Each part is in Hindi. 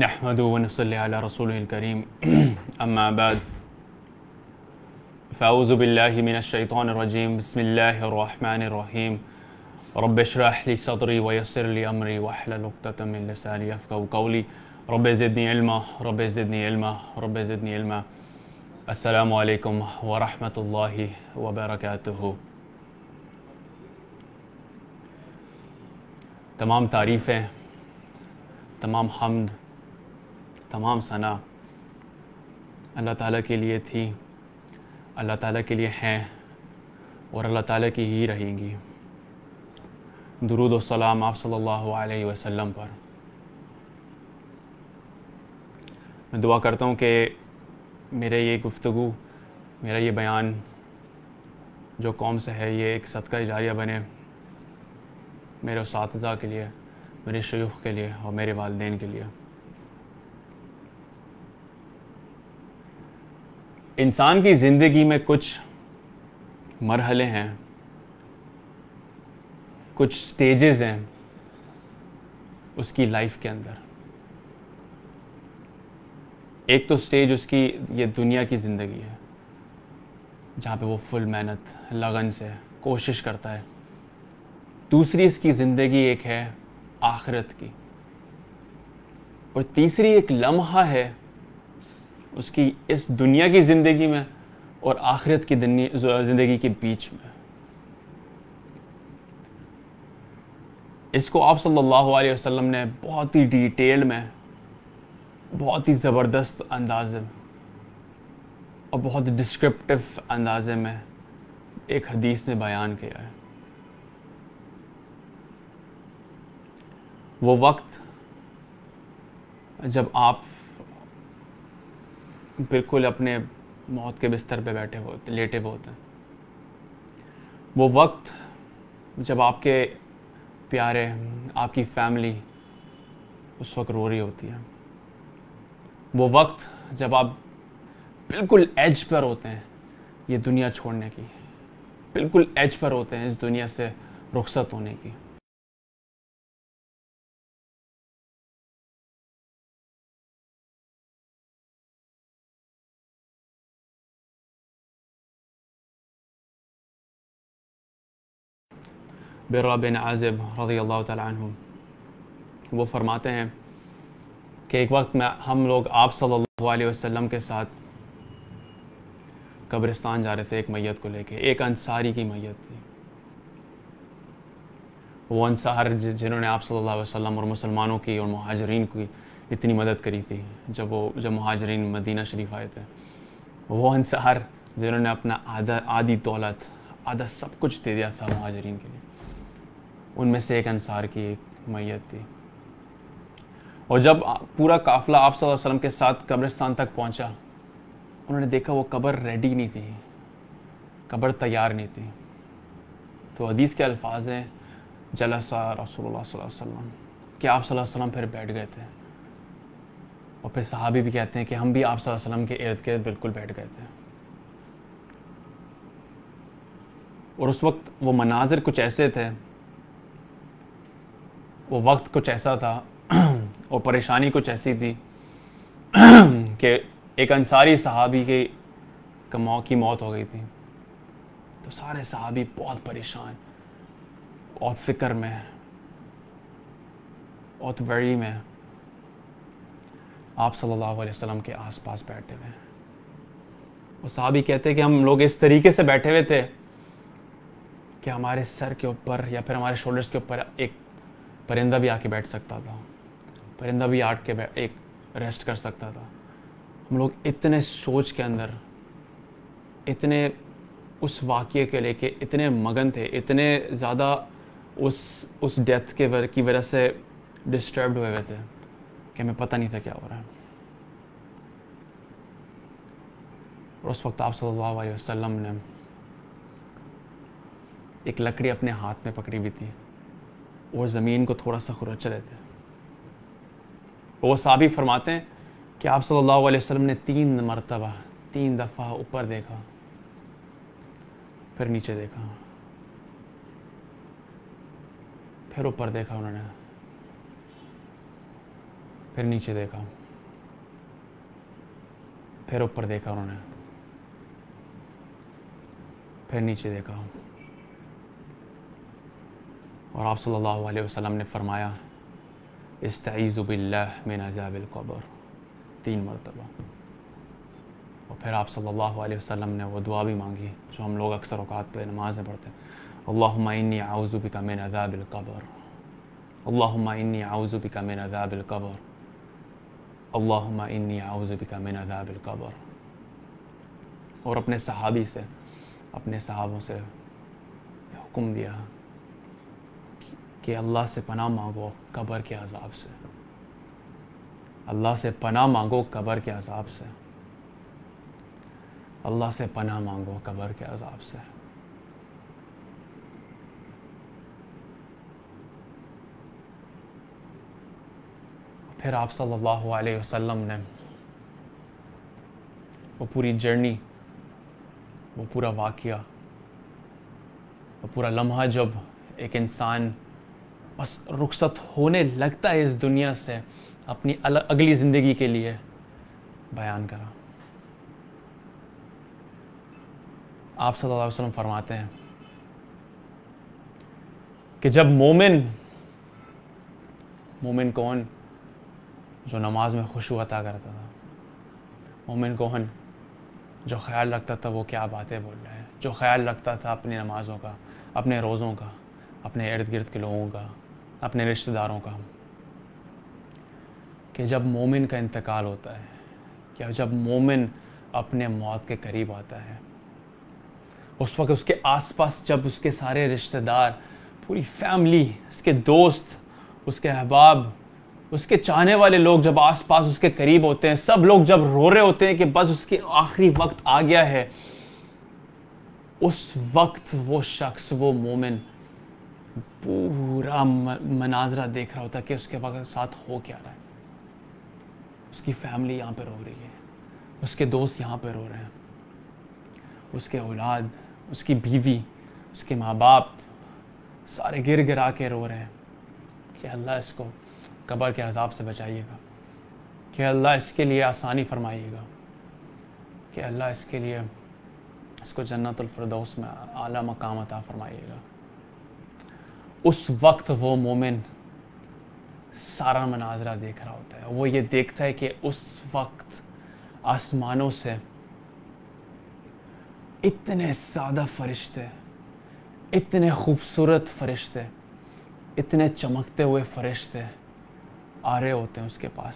نحمد ونصلي على رسوله الكريم أما بعد فأعوذ بالله من الشيطان الرجيم بسم الله الرحمن الرحيم رب اشرح لي صدري ويسر لي أمري واحلل عقدة من لساني يفقهوا قولي رب زدني علما رب زدني علما رب زدني علما السلام عليكم ورحمة الله وبركاته تمام تعريفه تمام حمد तमाम सना अल्लाह ताला के लिए थी अल्लाह ताला के लिए हैं और अल्लाह ताला की ही रहेंगी दरुद सलाम आप सल्लल्लाहु अलैहि वसल्लम पर मैं दुआ करता हूँ कि मेरे ये गुफ्तु मेरा ये बयान जो कौम से है ये एक सदका इजारिया बने मेरे उस के लिए मेरे शयूख के लिए और मेरे वालदेन के लिए इंसान की ज़िंदगी में कुछ मरहले हैं कुछ स्टेजेस हैं उसकी लाइफ के अंदर एक तो स्टेज उसकी ये दुनिया की ज़िंदगी है जहाँ पे वो फुल मेहनत लगन से कोशिश करता है दूसरी इसकी ज़िंदगी एक है आखिरत की और तीसरी एक लम्हा है उसकी इस दुनिया की ज़िंदगी में और आखिरत की ज़िंदगी के बीच में इसको आप सल्लल्लाहु अलैहि वसल्लम ने बहुत ही डिटेल में बहुत ही ज़बरदस्त अंदाजे में और बहुत डिस्क्रिप्टिव अंदाजे में एक हदीस में बयान किया है वो वक्त जब आप बिल्कुल अपने मौत के बिस्तर पे बैठे हुए होते लेटे हुए होते हैं वो वक्त जब आपके प्यारे आपकी फैमिली उस वक्त रो रही होती है वो वक्त जब आप बिल्कुल एज पर होते हैं ये दुनिया छोड़ने की बिल्कुल एज पर होते हैं इस दुनिया से रुखसत होने की बर्रा बिन आज़िब रज़ी अल्लाह तु वो फरमाते हैं कि एक वक्त में हम लोग आप सल्लल्लाहु अलैहि वसल्लम के साथ कब्रिस्तान जा रहे थे एक मैयत को लेके एक अंसारी की मैयत थी वो अंसार जिन्होंने आप सल्लल्लाहु अलैहि वसल्लम और मुसलमानों की और महाजरीन की इतनी मदद करी थी जब वो जब महाजरीन मदीना शरीफ आए थे वो अंसार जिन्होंने अपना आधा आधी दौलत आधा सब कुछ दे दिया था महाजरीन के लिए उनमें से एक अनसार की एक मैयत थी और जब पूरा काफिला आप वसल्लम के साथ कब्रिस्तान तक पहुंचा उन्होंने देखा वो कब्र रेडी नहीं थी कब्र तैयार नहीं थी तो हदीस के अल्फाज हैं जलसा रसोल्ला वसम कि आप वसल्लम फिर बैठ गए थे और फिर साहबी भी कहते हैं कि हम भी आप वसल्लम के इर्द गिर्द बिल्कुल बैठ गए थे और उस वक्त वो मनाजिर कुछ ऐसे थे वो वक्त कुछ ऐसा था और परेशानी कुछ ऐसी थी कि एक अंसारी साहबी के कमाओ की मौत हो गई थी तो सारे साहबी बहुत परेशान बहुत फिक्र में बहुत वरी में आप सल्लल्लाहु अलैहि वसल्लम के आसपास बैठे हुए हैं वो साहबी कहते हैं कि हम लोग इस तरीके से बैठे हुए थे कि हमारे सर के ऊपर या फिर हमारे शोल्डर्स के ऊपर एक परिंदा भी आके बैठ सकता था परिंदा भी आट के एक रेस्ट कर सकता था हम लोग इतने सोच के अंदर इतने उस वाक्य के लेके इतने मगन थे इतने ज़्यादा उस उस डेथ के वर, की वजह से डिस्टर्ब हुए हुए थे कि हमें पता नहीं था क्या हो रहा है और उस वक्त आप सल्लल्लाहु अलैहि वसल्लम ने एक लकड़ी अपने हाथ में पकड़ी हुई थी और ज़मीन को थोड़ा सा खुरच लेते हैं वो साबित फरमाते हैं कि आप सल्लल्लाहु अलैहि वसल्लम ने तीन मरतबा तीन दफ़ा ऊपर देखा फिर नीचे देखा फिर ऊपर देखा उन्होंने फिर नीचे देखा फिर ऊपर देखा उन्होंने फिर नीचे देखा और आप सल्लल्लाहु अलैहि वसल्लम ने फरमाया इस इस्तज़ुबिल्लाह मिन अज़ाबिलकबर तीन मरतबा और फिर आप सल्लल्लाहु अलैहि वसल्लम ने वो दुआ भी मांगी जो हम लोग अक्सर अवकात पे नमाज़ें पढ़ते हैं अल्लाहुम्मा आउज़ुबी का मिन अज़ाबिलकबर अल्लाहुम्मा आउज़ुबी का मिन अज़ाबिलकबर अल्लाहुम्मा आउज़ुबी का मिन कब्र और अपने सहाबी से अपने सहाबों से हुक्म दिया कि अल्लाह से पनाह मांगो कब्र के अजाब से अल्लाह से पनाह मांगो कब्र के अजाब से अल्लाह से पनाह मांगो कब्र के अजाब से फिर आप सल्लल्लाहु अलैहि वसल्लम ने वो पूरी जर्नी वो पूरा वाक़ वो पूरा लम्हा जब एक इंसान बस रुखसत होने लगता है इस दुनिया से अपनी अगली ज़िंदगी के लिए बयान करा आप सल्लल्लाहु अलैहि वसल्लम फरमाते हैं कि जब मोमिन मोमिन कौन जो नमाज में खुशबू अता करता था मोमिन कौन जो ख्याल रखता था वो क्या बातें बोल रहे हैं जो ख्याल रखता था अपनी नमाज़ों का अपने रोज़ों का अपने इर्द गिर्द के लोगों का अपने रिश्तेदारों का कि जब मोमिन का इंतकाल होता है या जब मोमिन अपने मौत के करीब आता है उस वक्त उसके आसपास जब उसके सारे रिश्तेदार पूरी फैमिली उसके दोस्त उसके अहबाब उसके चाहने वाले लोग जब आसपास उसके करीब होते हैं सब लोग जब रो रहे होते हैं कि बस उसके आखिरी वक्त आ गया है उस वक्त वो शख्स वो मोमिन पूरा मनाजरा देख रहा होता कि उसके साथ हो क्या रहा है उसकी फैमिली यहाँ पर रो रही है उसके दोस्त यहाँ पर रो रहे हैं उसके औलाद उसकी बीवी उसके माँ बाप सारे गिर गिरा के रो रहे हैं कि अल्लाह इसको कब्र के अजाब से बचाइएगा कि अल्लाह इसके लिए आसानी फरमाइएगा कि अल्लाह इसके लिए इसको जन्नतफरदौस में आला मकाम अता फरमाइएगा उस वक्त वो मोमिन सारा मनाजरा देख रहा होता है वो ये देखता है कि उस वक्त आसमानों से इतने ज़्यादा फरिश्ते इतने खूबसूरत फरिश्ते इतने चमकते हुए फरिश्ते आ रहे होते हैं उसके पास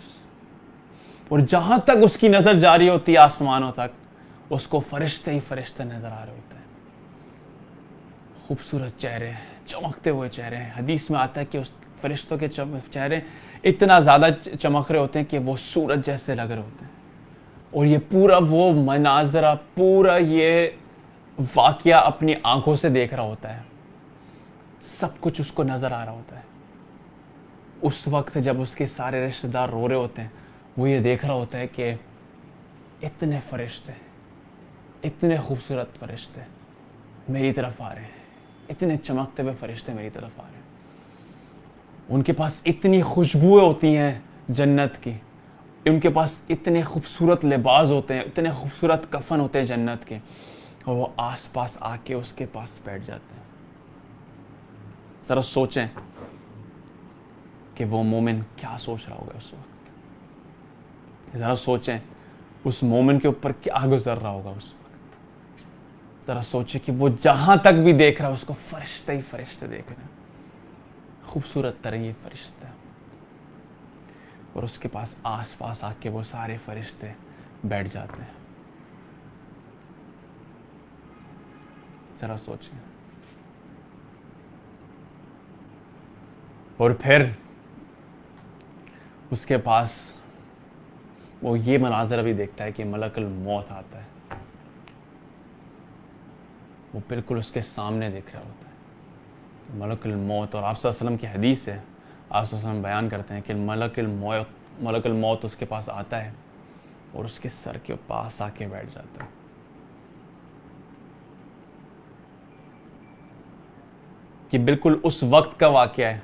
और जहां तक उसकी नज़र जारी होती है आसमानों तक उसको फरिश्ते ही फरिश्ते नज़र आ रहे होते हैं खूबसूरत चेहरे चमकते हुए चेहरे हैं हदीस में आता है कि उस फरिश्तों के चेहरे इतना ज़्यादा चमक रहे होते हैं कि वो सूरज जैसे लग रहे होते हैं और ये पूरा वो मनाजरा पूरा ये वाक़ अपनी आंखों से देख रहा होता है सब कुछ उसको नज़र आ रहा होता है उस वक्त जब उसके सारे रिश्तेदार रो रहे होते हैं वो ये देख रहा होता है कि इतने फरिश्ते इतने खूबसूरत फरिश्ते मेरी तरफ आ रहे हैं इतने चमकते हुए फरिश्ते मेरी तरफ आ रहे हैं उनके पास इतनी खुशबुएं होती हैं जन्नत की उनके पास इतने खूबसूरत लिबास होते हैं इतने खूबसूरत कफन होते हैं जन्नत के और वो आस पास आके उसके पास बैठ जाते हैं ज़रा सोचें कि वो मोमिन क्या सोच रहा होगा उस वक्त ज़रा सोचें उस मोमिन के ऊपर क्या गुजर रहा होगा उस वक्त ज़रा सोचे कि वो जहां तक भी देख रहा है उसको फरिश्ते ही फरिश्ते देख रहे हैं खूबसूरत तरह ये फरिश्ते और उसके पास आस पास आके वो सारे फरिश्ते बैठ जाते हैं ज़रा सोचे और फिर उसके पास वो ये मनाजर भी देखता है कि मलकल मौत आता है वो बिल्कुल उसके सामने दिख रहा होता है मलकुल मौत और आपसे वसलम की हदीस है आपसे वसलम बयान करते हैं कि मलकुल मौत मलकुल मौत उसके पास आता है और उसके सर के पास आके बैठ जाता है कि बिल्कुल उस वक्त का वाक़ है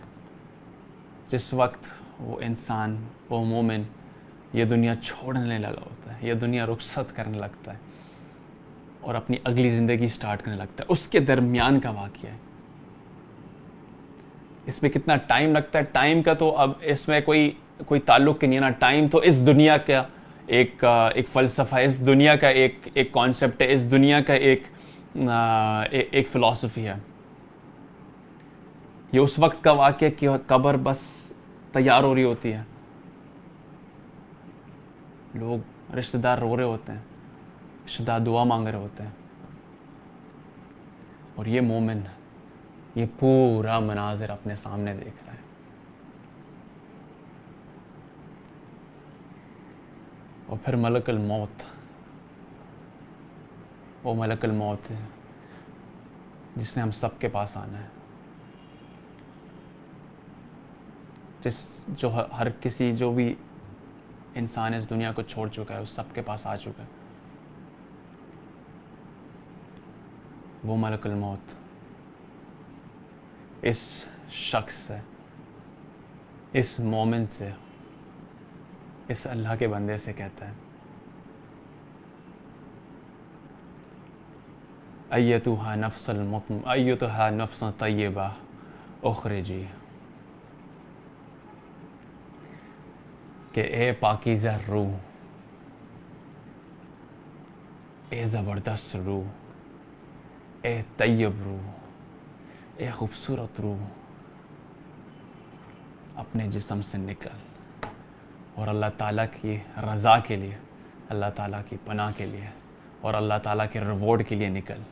जिस वक्त वो इंसान वो मोमिन ये दुनिया छोड़ने लगा होता है ये दुनिया रुखसत करने लगता है और अपनी अगली ज़िंदगी स्टार्ट करने लगता है उसके दरमियान का वाक्य है इसमें कितना टाइम लगता है टाइम का तो अब इसमें कोई कोई ताल्लुक नहीं है ना टाइम तो इस दुनिया का एक एक फ़लसफ़ा इस दुनिया का एक एक कॉन्सेप्ट है इस दुनिया का एक एक फ़िलासफ़ी है ये उस वक्त का वाक्य कि कबर बस तैयार हो रही होती है लोग रिश्तेदार रो रहे होते हैं खुदा दुआ मांग रहे होते हैं और ये मोमिन ये पूरा मनाजिर अपने सामने देख रहा है और फिर मलकल मौत वो मलकल मौत जिसने हम सब के पास आना है जिस जो हर किसी जो भी इंसान इस दुनिया को छोड़ चुका है उस सब के पास आ चुका है वो मलकुल मौत इस शख्स से इस मोमेंट से इस अल्लाह के बंदे से कहता है अयतु हा नफ्सल मुतम तो हा नफ्स तयबा उखरे जी ए पाकिज़ा रूह ए ज़बरदस्त रूह ए तैयब रूह ए खूबसूरत रूह अपने जिसम से निकल और अल्लाह ताला की रज़ा के लिए अल्लाह ताला की पनाह के लिए और अल्लाह ताला के रिवॉर्ड के लिए निकल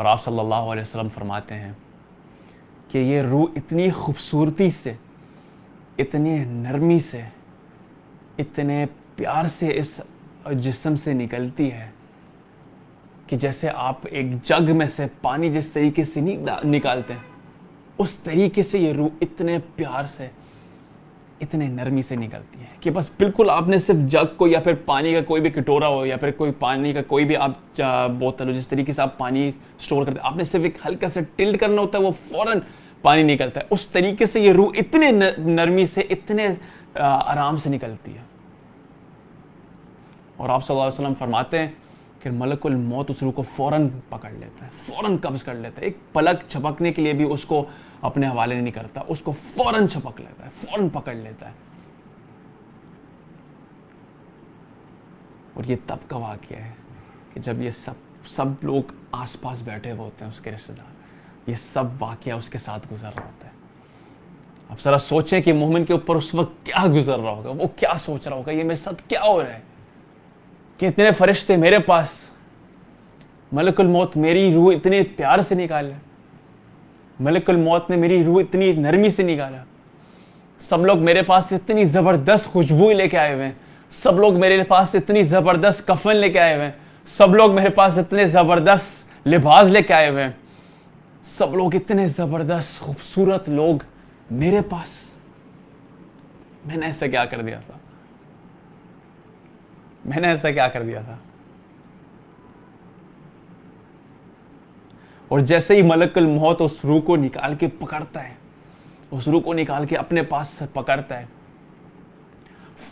और आप सल्लल्लाहु अलैहि वसल्लम फरमाते हैं कि ये रूह इतनी खूबसूरती से इतनी नरमी से इतने प्यार से इस जिसम से निकलती है कि जैसे आप एक जग में से पानी जिस तरीके से निकालते हैं उस तरीके से ये रूह इतने प्यार से इतने नरमी से निकलती है कि बस बिल्कुल आपने सिर्फ जग को या फिर पानी का कोई भी कटोरा हो या फिर कोई पानी का कोई भी आप बोतल हो जिस तरीके से आप पानी स्टोर करते हैं आपने सिर्फ एक हल्का सा टिल्ट करना होता है वो फ़ौरन पानी निकलता है उस तरीके से ये रूह इतने नरमी से इतने आराम से निकलती है और आप सल्लल्लाहु अलैहि वसल्लम फरमाते हैं फिर मलकुल मौत उस रूह को फ़ौरन पकड़ लेता है फ़ौरन कब्ज कर लेता है एक पलक छपकने के लिए भी उसको अपने हवाले नहीं करता उसको फ़ौरन छपक लेता है फ़ौरन पकड़ लेता है और ये तब का वाक्य है कि जब ये सब सब लोग आसपास बैठे हुए होते हैं उसके रिश्तेदार ये सब वाक्य उसके साथ गुजर रहा होता है अब ज़रा सोचें कि मोहम्मद के ऊपर उस वक्त क्या गुजर रहा होगा वो क्या सोच रहा होगा ये मेरे साथ क्या हो रहा है कि इतने फरिश्ते मेरे पास मलकुल मौत मेरी रूह इतने प्यार से निकाला मलकुल मौत ने मेरी रूह इतनी नरमी से निकाला सब लोग मेरे पास इतनी ज़बरदस्त खुशबू लेके आए हुए हैं सब लोग मेरे पास इतनी ज़बरदस्त कफन लेके आए हुए हैं सब लोग मेरे पास इतने ज़बरदस्त लिबास लेके आए हुए हैं सब लोग इतने ज़बरदस्त खूबसूरत लोग मेरे पास मैंने ऐसा क्या कर दिया था मैंने ऐसा क्या कर दिया था और जैसे ही मलकुल मौत उस रूह को निकाल के पकड़ता है उस रूह को निकाल के अपने पास से पकड़ता है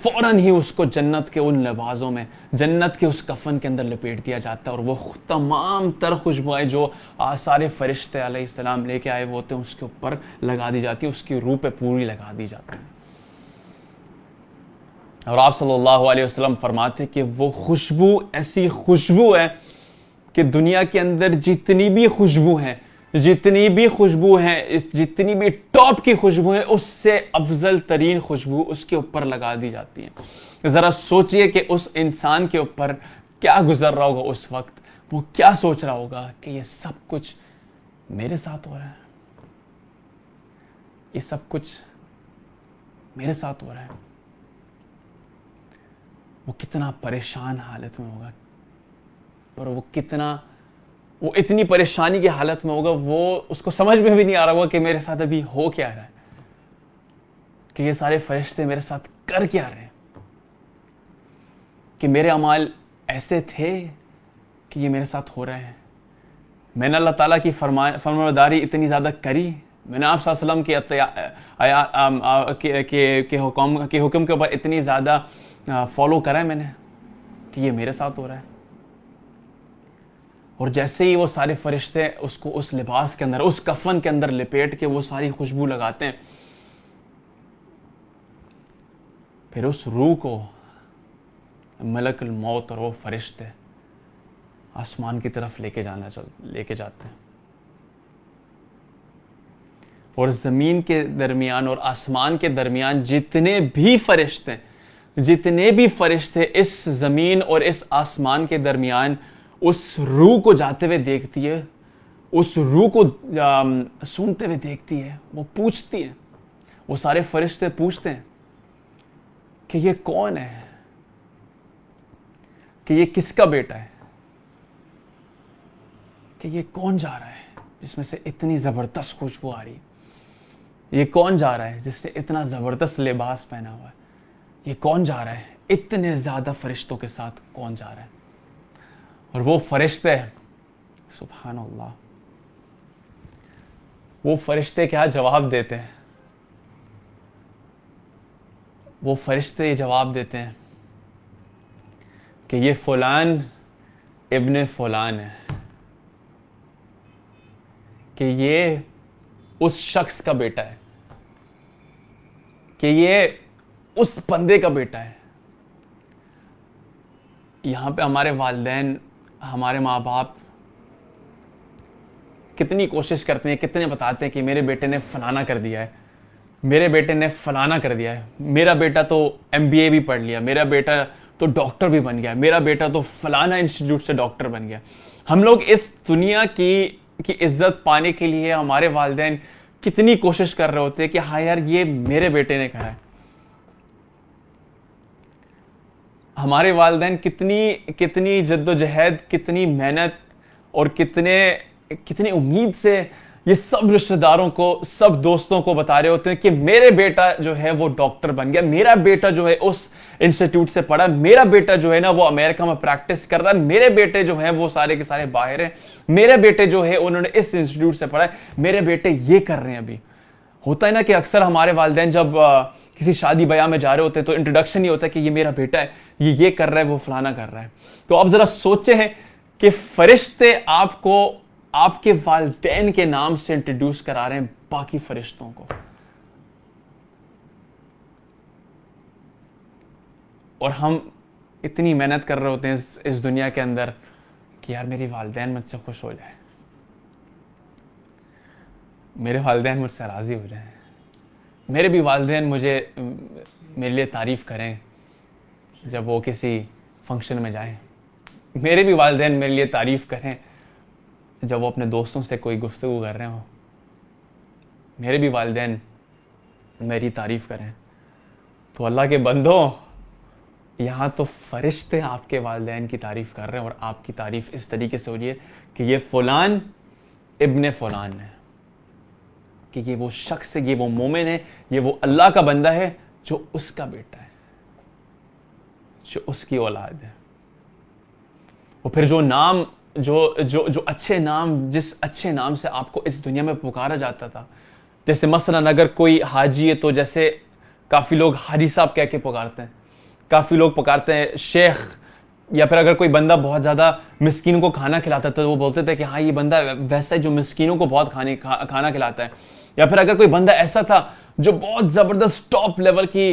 फौरन ही उसको जन्नत के उन लिबाजों में जन्नत के उस कफन के अंदर लपेट दिया जाता है और वो तमाम तर खुशबुएं जो सारे फरिश्ते लेके आए वो होते तो हैं उसके ऊपर लगा दी जाती है उसकी रूह पे पूरी लगा दी जाती है और आप सल्लल्लाहु अलैहि वसल्लम फरमाते कि वो खुशबू ऐसी खुशबू है कि दुनिया के अंदर जितनी भी खुशबू है जितनी भी खुशबू है इस जितनी भी टॉप की खुशबू है उससे अफजल तरीन खुशबू उसके ऊपर लगा दी जाती है ज़रा सोचिए कि उस इंसान के ऊपर क्या गुजर रहा होगा उस वक्त वो क्या सोच रहा होगा कि ये सब कुछ मेरे साथ हो रहा है ये सब कुछ मेरे साथ हो रहा है वो कितना परेशान हालत में होगा और वो कितना वो इतनी परेशानी की हालत में होगा वो उसको समझ में भी नहीं आ रहा होगा कि मेरे साथ अभी हो क्या रहा है कि ये सारे फरिश्ते मेरे साथ कर क्या रहे हैं कि मेरे अमाल ऐसे थे कि ये मेरे साथ हो रहे हैं मैंने अल्लाह ताला की फरमा फरमादारी इतनी ज़्यादा करी मैंने आप वसल्लम के के हुक्म के हुक्म के ऊपर इतनी ज़्यादा फॉलो करा है मैंने कि ये मेरे साथ हो रहा है और जैसे ही वो सारे फरिश्ते उसको उस लिबास के अंदर उस कफन के अंदर लपेट के वो सारी खुशबू लगाते हैं फिर उस रूह को मलक मौत और वो फरिश्ते आसमान की तरफ लेके जाना चल लेके जाते हैं और ज़मीन के दरमियान और आसमान के दरमियान जितने भी फरिश्ते हैं जितने भी फरिश्ते इस ज़मीन और इस आसमान के दरमियान उस रूह को जाते हुए देखती है उस रूह को सुनते हुए देखती है वो पूछती है वो सारे फरिश्ते पूछते हैं कि ये कौन है कि ये किसका बेटा है कि ये कौन जा रहा है जिसमें से इतनी ज़बरदस्त खुशबू आ रही है ये कौन जा रहा है जिसने इतना ज़बरदस्त लिबास पहना हुआ है ये कौन जा रहा है इतने ज़्यादा फरिश्तों के साथ कौन जा रहा है और वो फरिश्ते सुबहान अल्लाह वो फरिश्ते क्या जवाब देते हैं वो फरिश्ते ये जवाब देते हैं कि ये फलान इब्न फलान है कि ये उस शख्स का बेटा है कि ये उस बंदे का बेटा है यहां पे हमारे वालदेन हमारे माँ बाप कितनी कोशिश करते हैं कितने बताते हैं कि मेरे बेटे ने फलाना कर दिया है मेरे बेटे ने फलाना कर दिया है मेरा बेटा तो एम भी पढ़ लिया मेरा बेटा तो डॉक्टर भी बन गया मेरा बेटा तो फलाना इंस्टीट्यूट से डॉक्टर बन गया हम लोग इस दुनिया की की इज्जत पाने के लिए हमारे वालदेन कितनी कोशिश कर रहे होते हैं कि हाँ यार ये मेरे बेटे ने करा है हमारे वालदेन कितनी कितनी जद्दोजहद कितनी मेहनत और कितने कितनी उम्मीद से ये सब रिश्तेदारों को सब दोस्तों को बता रहे होते हैं कि मेरे बेटा जो है वो डॉक्टर बन गया मेरा बेटा जो है उस इंस्टीट्यूट से पढ़ा मेरा बेटा जो है ना वो अमेरिका में प्रैक्टिस कर रहा है मेरे बेटे जो है वो सारे के सारे बाहर हैं मेरे बेटे जो है उन्होंने इस इंस्टीट्यूट से पढ़ा मेरे बेटे ये कर रहे हैं अभी होता है ना कि अक्सर हमारे वालदेन जब आ, किसी शादी ब्याह में जा रहे होते हैं तो इंट्रोडक्शन ही होता है कि ये मेरा बेटा है ये ये कर रहा है वो फलाना कर रहा है तो आप ज़रा सोचे हैं कि फरिश्ते आपको आपके वालदेन के नाम से इंट्रोड्यूस करा रहे हैं बाकी फरिश्तों को और हम इतनी मेहनत कर रहे होते हैं इस, इस दुनिया के अंदर कि यार मेरी वालदेन मुझसे खुश हो जाए मेरे वालदेन मुझसे राज़ी हो जाए मेरे भी वालदे मुझे मेरे लिए तारीफ़ करें जब वो किसी फंक्शन में जाएं मेरे भी वालदे मेरे लिए तारीफ़ करें जब वो अपने दोस्तों से कोई गुफ्तु कर रहे हों मेरे भी वालदे मेरी तारीफ़ करें तो अल्लाह के बंदों यहाँ तो फरिश्ते आपके वालदेन की तारीफ़ कर रहे हैं और आपकी तारीफ़ इस तरीके से हो रही है कि ये फ़लान इब्ने फ़लान है कि ये वो शख्स है ये वो मोमिन है ये वो अल्लाह का बंदा है जो उसका बेटा है जो उसकी औलाद है और फिर जो नाम जो जो जो अच्छे नाम जिस अच्छे नाम से आपको इस दुनिया में पुकारा जाता था जैसे मसलन अगर कोई हाजी है तो जैसे काफ़ी लोग हाजी साहब कह के पुकारते हैं काफ़ी लोग पुकारते हैं शेख या फिर अगर कोई बंदा बहुत ज़्यादा मिसकिनों को खाना खिलाता था तो वो बोलते थे कि हाँ ये बंदा वैसा है जो मिस्किनों को बहुत खाने खा, खाना खिलाता है या फिर अगर कोई बंदा ऐसा था जो बहुत ज़बरदस्त टॉप लेवल की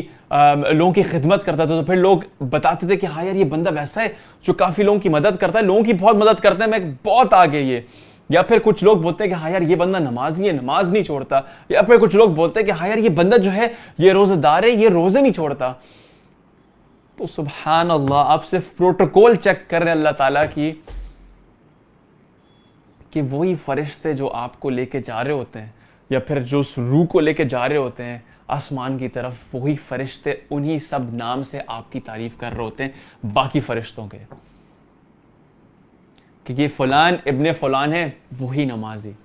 लोगों की खिदमत करता था तो फिर लोग बताते थे कि हाँ यार ये बंदा वैसा है जो काफ़ी लोगों की मदद करता है लोगों की बहुत मदद करता है मैं बहुत आगे ये या फिर कुछ लोग बोलते हैं कि हाँ यार ये बंदा नमाज है नमाज नहीं छोड़ता या फिर कुछ लोग बोलते हैं कि हाँ यार ये बंदा जो है ये रोज़ेदार है ये रोज़े नहीं छोड़ता तो सुबहान अल्लाह आप सिर्फ प्रोटोकॉल चेक कर रहे हैं अल्लाह ताला की कि वही फरिश्ते जो आपको लेके जा रहे होते हैं या फिर जो उस रूह को लेके जा रहे होते हैं आसमान की तरफ वही फरिश्ते उन्हीं सब नाम से आपकी तारीफ कर रहे होते हैं बाकी फरिश्तों के कि ये फलान इबन फलान है वही नमाजी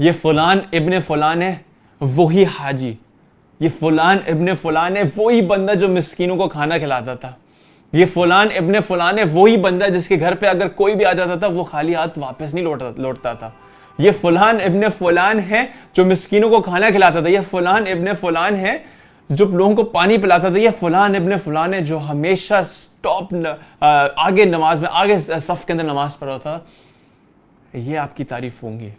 ये फलान इबन फलान है वही हाजी ये फलान इबन फलान है वही बंदा जो मस्किनों को खाना खिलाता था ये फलान इबन फलान है वही बंदा जिसके घर पे अगर कोई भी आ जाता था वो खाली हाथ वापस नहीं लौटता लौटता था ये फुलहान इबन फुलान है जो मिस्किनों को खाना खिलाता था ये फुलहान इबन फुलान है जो लोगों को पानी पिलाता था ये फुलान इबन फुलान है जो हमेशा टॉप आगे नमाज में आगे सफ के अंदर नमाज पढ़ा था ये आपकी तारीफ होंगी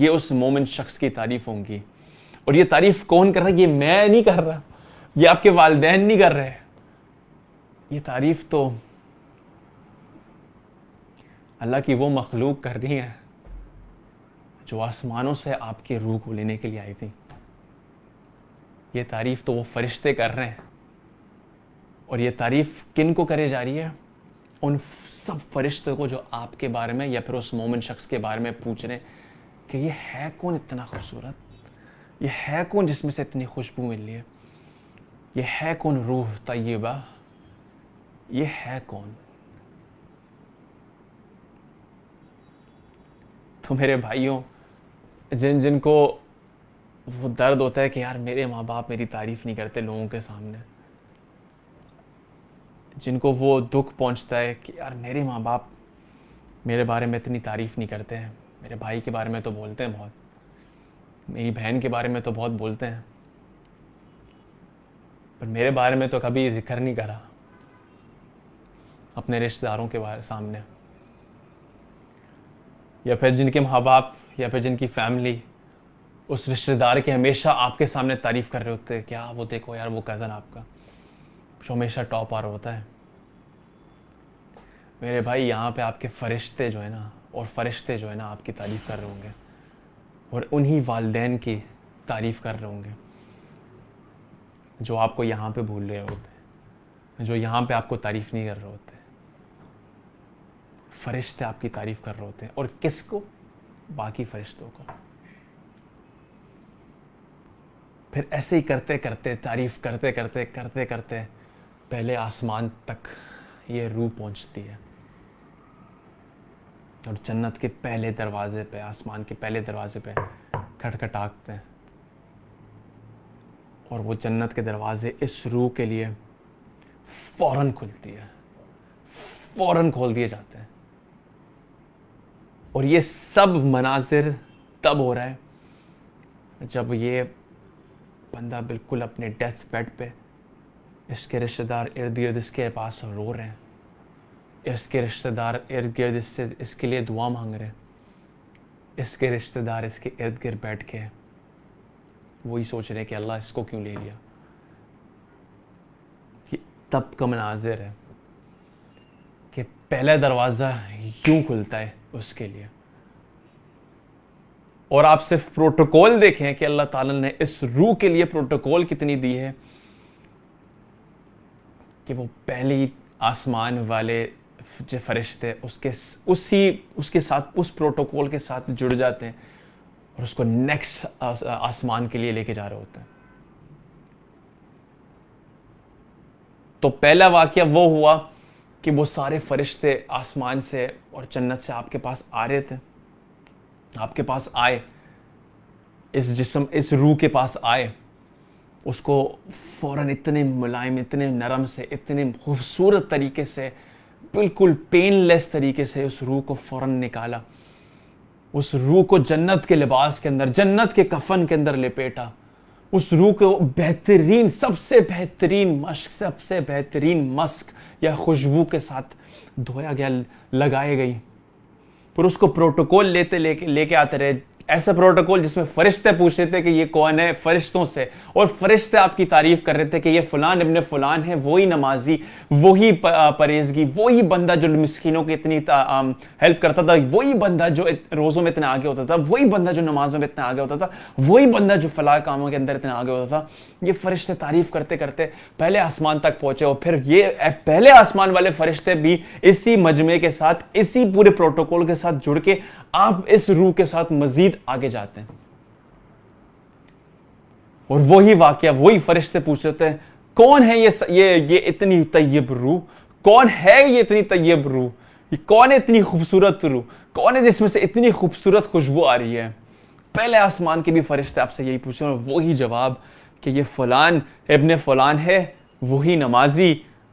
ये उस मोमिन शख्स की तारीफ होंगी और ये तारीफ कौन कर रहा है ये मैं नहीं कर रहा ये आपके वालदेन नहीं कर रहे ये तारीफ तो अल्लाह की वो मखलूक कर रही है जो आसमानों से आपके रूह को लेने के लिए आई थी ये तारीफ तो वो फरिश्ते कर रहे हैं और ये तारीफ किन को करे जा रही है उन सब फरिश्तों को जो आपके बारे में या फिर उस मोमिन शख्स के बारे में पूछ रहे हैं कि ये है कौन इतना खूबसूरत ये है कौन जिसमें से इतनी खुशबू मिल रही है ये है कौन रूह तयबा ये है कौन तो मेरे भाइयों जिन जिनको वो दर्द होता है कि यार मेरे माँ बाप मेरी तारीफ़ नहीं करते लोगों के सामने जिनको वो दुख पहुँचता है कि यार मेरे माँ बाप मेरे बारे में इतनी तारीफ़ नहीं करते हैं मेरे भाई के बारे में तो बोलते हैं बहुत मेरी बहन के बारे में तो बहुत बोलते हैं पर मेरे बारे में तो कभी जिक्र नहीं करा अपने रिश्तेदारों के बारे सामने या फिर जिनके माँ बाप या फिर जिनकी फैमिली उस रिश्तेदार की हमेशा आपके सामने तारीफ़ कर रहे होते हैं क्या वो देखो यार वो कज़न आपका जो हमेशा टॉप आ रहा होता है मेरे भाई यहाँ पे आपके फरिश्ते जो है ना और फरिश्ते जो है ना आपकी तारीफ़ कर रहे होंगे और उन्हीं वालदेन की तारीफ़ कर रहे होंगे जो आपको यहाँ पे भूल रहे होते जो यहाँ पे आपको तारीफ़ नहीं कर रहे होते फरिश्ते आपकी तारीफ़ कर रहे होते हैं और किसको बाकी फरिश्तों को फिर ऐसे ही करते करते तारीफ करते करते करते करते पहले आसमान तक ये रूह पहुंचती है और जन्नत के पहले दरवाजे पे आसमान के पहले दरवाजे पे खटखटाकते हैं और वो जन्नत के दरवाजे इस रूह के लिए फ़ौरन खुलती है फ़ौरन खोल दिए जाते हैं और ये सब मनाजिर तब हो रहा है जब ये बंदा बिल्कुल अपने डेथ बेड पे इसके रिश्तेदार इर्द गिर्द इसके पास रो रहे हैं इसके रिश्तेदार इर्द गिर्द इससे इसके लिए दुआ मांग रहे हैं इसके रिश्तेदार इसके इर्द गिर्द बैठ के वही सोच रहे हैं कि अल्लाह इसको क्यों ले लिया ये तब का मनाजिर है कि पहला दरवाज़ा यूं खुलता है उसके लिए और आप सिर्फ प्रोटोकॉल देखें कि अल्लाह ताला ने इस रूह के लिए प्रोटोकॉल कितनी दी है कि वो पहली आसमान वाले जो फरिश्ते उसके उसी उसके साथ उस प्रोटोकॉल के साथ जुड़ जाते हैं और उसको नेक्स्ट आसमान के लिए लेके जा रहे होते हैं तो पहला वाक्य वो हुआ कि वो सारे फरिश्ते आसमान से और जन्नत से आपके पास आ रहे थे आपके पास आए इस जिसम इस रूह के पास आए उसको फ़ौर इतने मुलायम इतने नरम से इतने खूबसूरत तरीके से बिल्कुल पेनलेस तरीके से उस रूह को फ़ौर निकाला उस रूह को जन्नत के लिबास के अंदर जन्नत के कफन के अंदर लपेटा उस रूह को बेहतरीन सबसे बेहतरीन मश्क सबसे बेहतरीन मस्क या खुशबू के साथ धोया गया लगाए गई फिर उसको प्रोटोकॉल लेते लेके लेके आते रहे ऐसा प्रोटोकॉल जिसमें फरिश्ते पूछ रहे थे कि ये कौन है फरिश्तों से और फरिश्ते आपकी तारीफ कर रहे थे कि ये फलान इबन फलान है वही नमाजी वही परहेजगी वही बंदा जो मस्किनों की इतनी हेल्प करता था वही बंदा जो रोज़ों में इतना आगे होता था वही बंदा जो नमाजों में इतना आगे होता था वही बंदा जो फलाह कामों के अंदर इतना आगे होता था ये फरिश्ते तारीफ करते करते पहले आसमान तक पहुंचे और फिर ये पहले आसमान वाले फरिश्ते भी इसी मजमे के साथ इसी पूरे प्रोटोकॉल के साथ जुड़ के आप इस रूह के साथ मजीद आगे जाते हैं और वही वाक्य वही फरिश्ते पूछ रहे हैं कौन है ये ये ये इतनी तय्यब रूह कौन है ये इतनी तय्यब रूह कौन है इतनी खूबसूरत रूह कौन है जिसमें से इतनी खूबसूरत खुशबू आ रही है पहले आसमान के भी फरिश्ते आपसे यही पूछे और वही जवाब कि ये फलान इबन फलान है वही नमाजी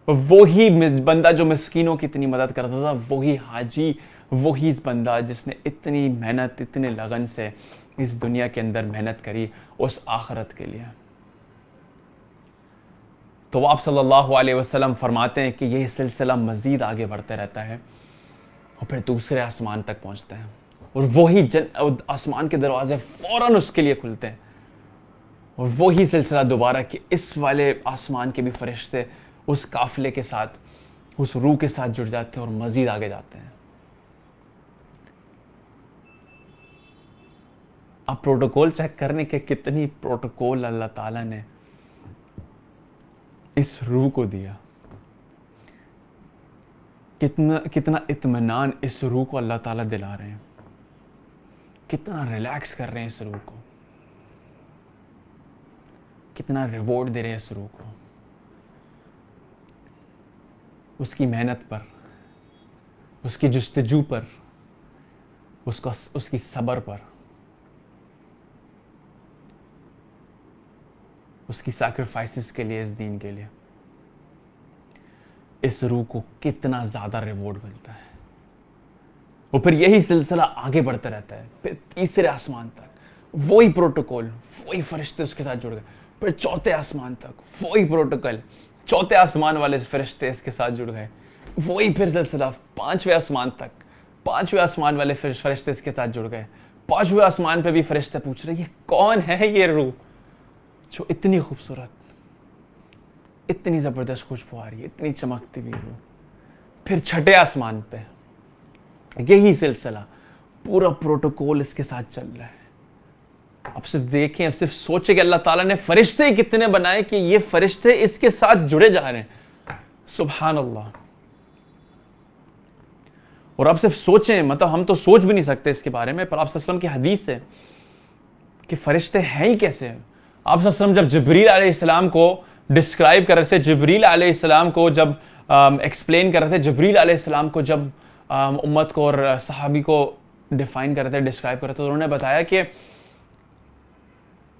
वही बंदा जो मस्किनों की इतनी मदद करता था वही हाजी वही बंदा जिसने इतनी मेहनत इतने लगन से इस दुनिया के अंदर मेहनत करी उस आखरत के लिए तो आप सल्लल्लाहु अलैहि वसल्लम फरमाते हैं कि यह सिलसिला मज़ीद आगे बढ़ते रहता है और फिर दूसरे आसमान तक पहुंचते हैं और वही जन आसमान के दरवाजे फ़ौरन उसके लिए खुलते हैं और वही सिलसिला दोबारा कि इस वाले आसमान के भी फरिश्ते उस काफिले के साथ उस रूह के साथ जुड़ जाते हैं और मज़ीद आगे जाते हैं आप प्रोटोकॉल चेक करने के कितनी प्रोटोकॉल अल्लाह ताला ने इस रूह को दिया कितना कितना इतमान इस रूह को अल्लाह ताला दिला रहे हैं कितना रिलैक्स कर रहे हैं इस रूह को कितना रिवॉर्ड दे रहे हैं इस रूह को उसकी मेहनत पर उसकी जस्तजू पर उसका उसकी सबर पर उसकी सेक्रीफाइसिस के लिए इस दिन के लिए इस रूह को कितना ज़्यादा रिवॉर्ड मिलता है और फिर यही सिलसिला आगे बढ़ता रहता है फिर तीसरे आसमान तक वही प्रोटोकॉल वही फरिश्ते उसके साथ जुड़ गए फिर चौथे आसमान तक वही प्रोटोकॉल चौथे आसमान वाले फरिश्ते इसके साथ जुड़ गए वही फिर सिलसिला पांचवें आसमान तक पांचवें आसमान वाले फिर फरिश्ते इसके साथ जुड़ गए पांचवें आसमान पे भी फरिश्ते पूछ रहे ये कौन है ये रूह जो इतनी खूबसूरत इतनी ज़बरदस्त खुशबू आ रही है इतनी चमकती हुई वो फिर छठे आसमान पे यही सिलसिला पूरा प्रोटोकॉल इसके साथ चल रहा है अब सिर्फ देखें अब सिर्फ सोचे कि अल्लाह ताला ने फरिश्ते कितने बनाए कि ये फरिश्ते इसके साथ जुड़े जा रहे हैं सुबहान अल्लाह और आप सिर्फ सोचें मतलब हम तो सोच भी नहीं सकते इसके बारे में पर आप सल्लम की हदीस है कि फरिश्ते हैं ही कैसे हैं आप जब जबरील आलाम को डिस्क्राइब कर रहे थे जबरील आलाम को जब एक्सप्लेन um, कर रहे थे जबरील आलाम को जब um, उम्मत को और सहाबी को डिफाइन कर रहे थे डिस्क्राइब कर रहे थे तो उन्होंने बताया कि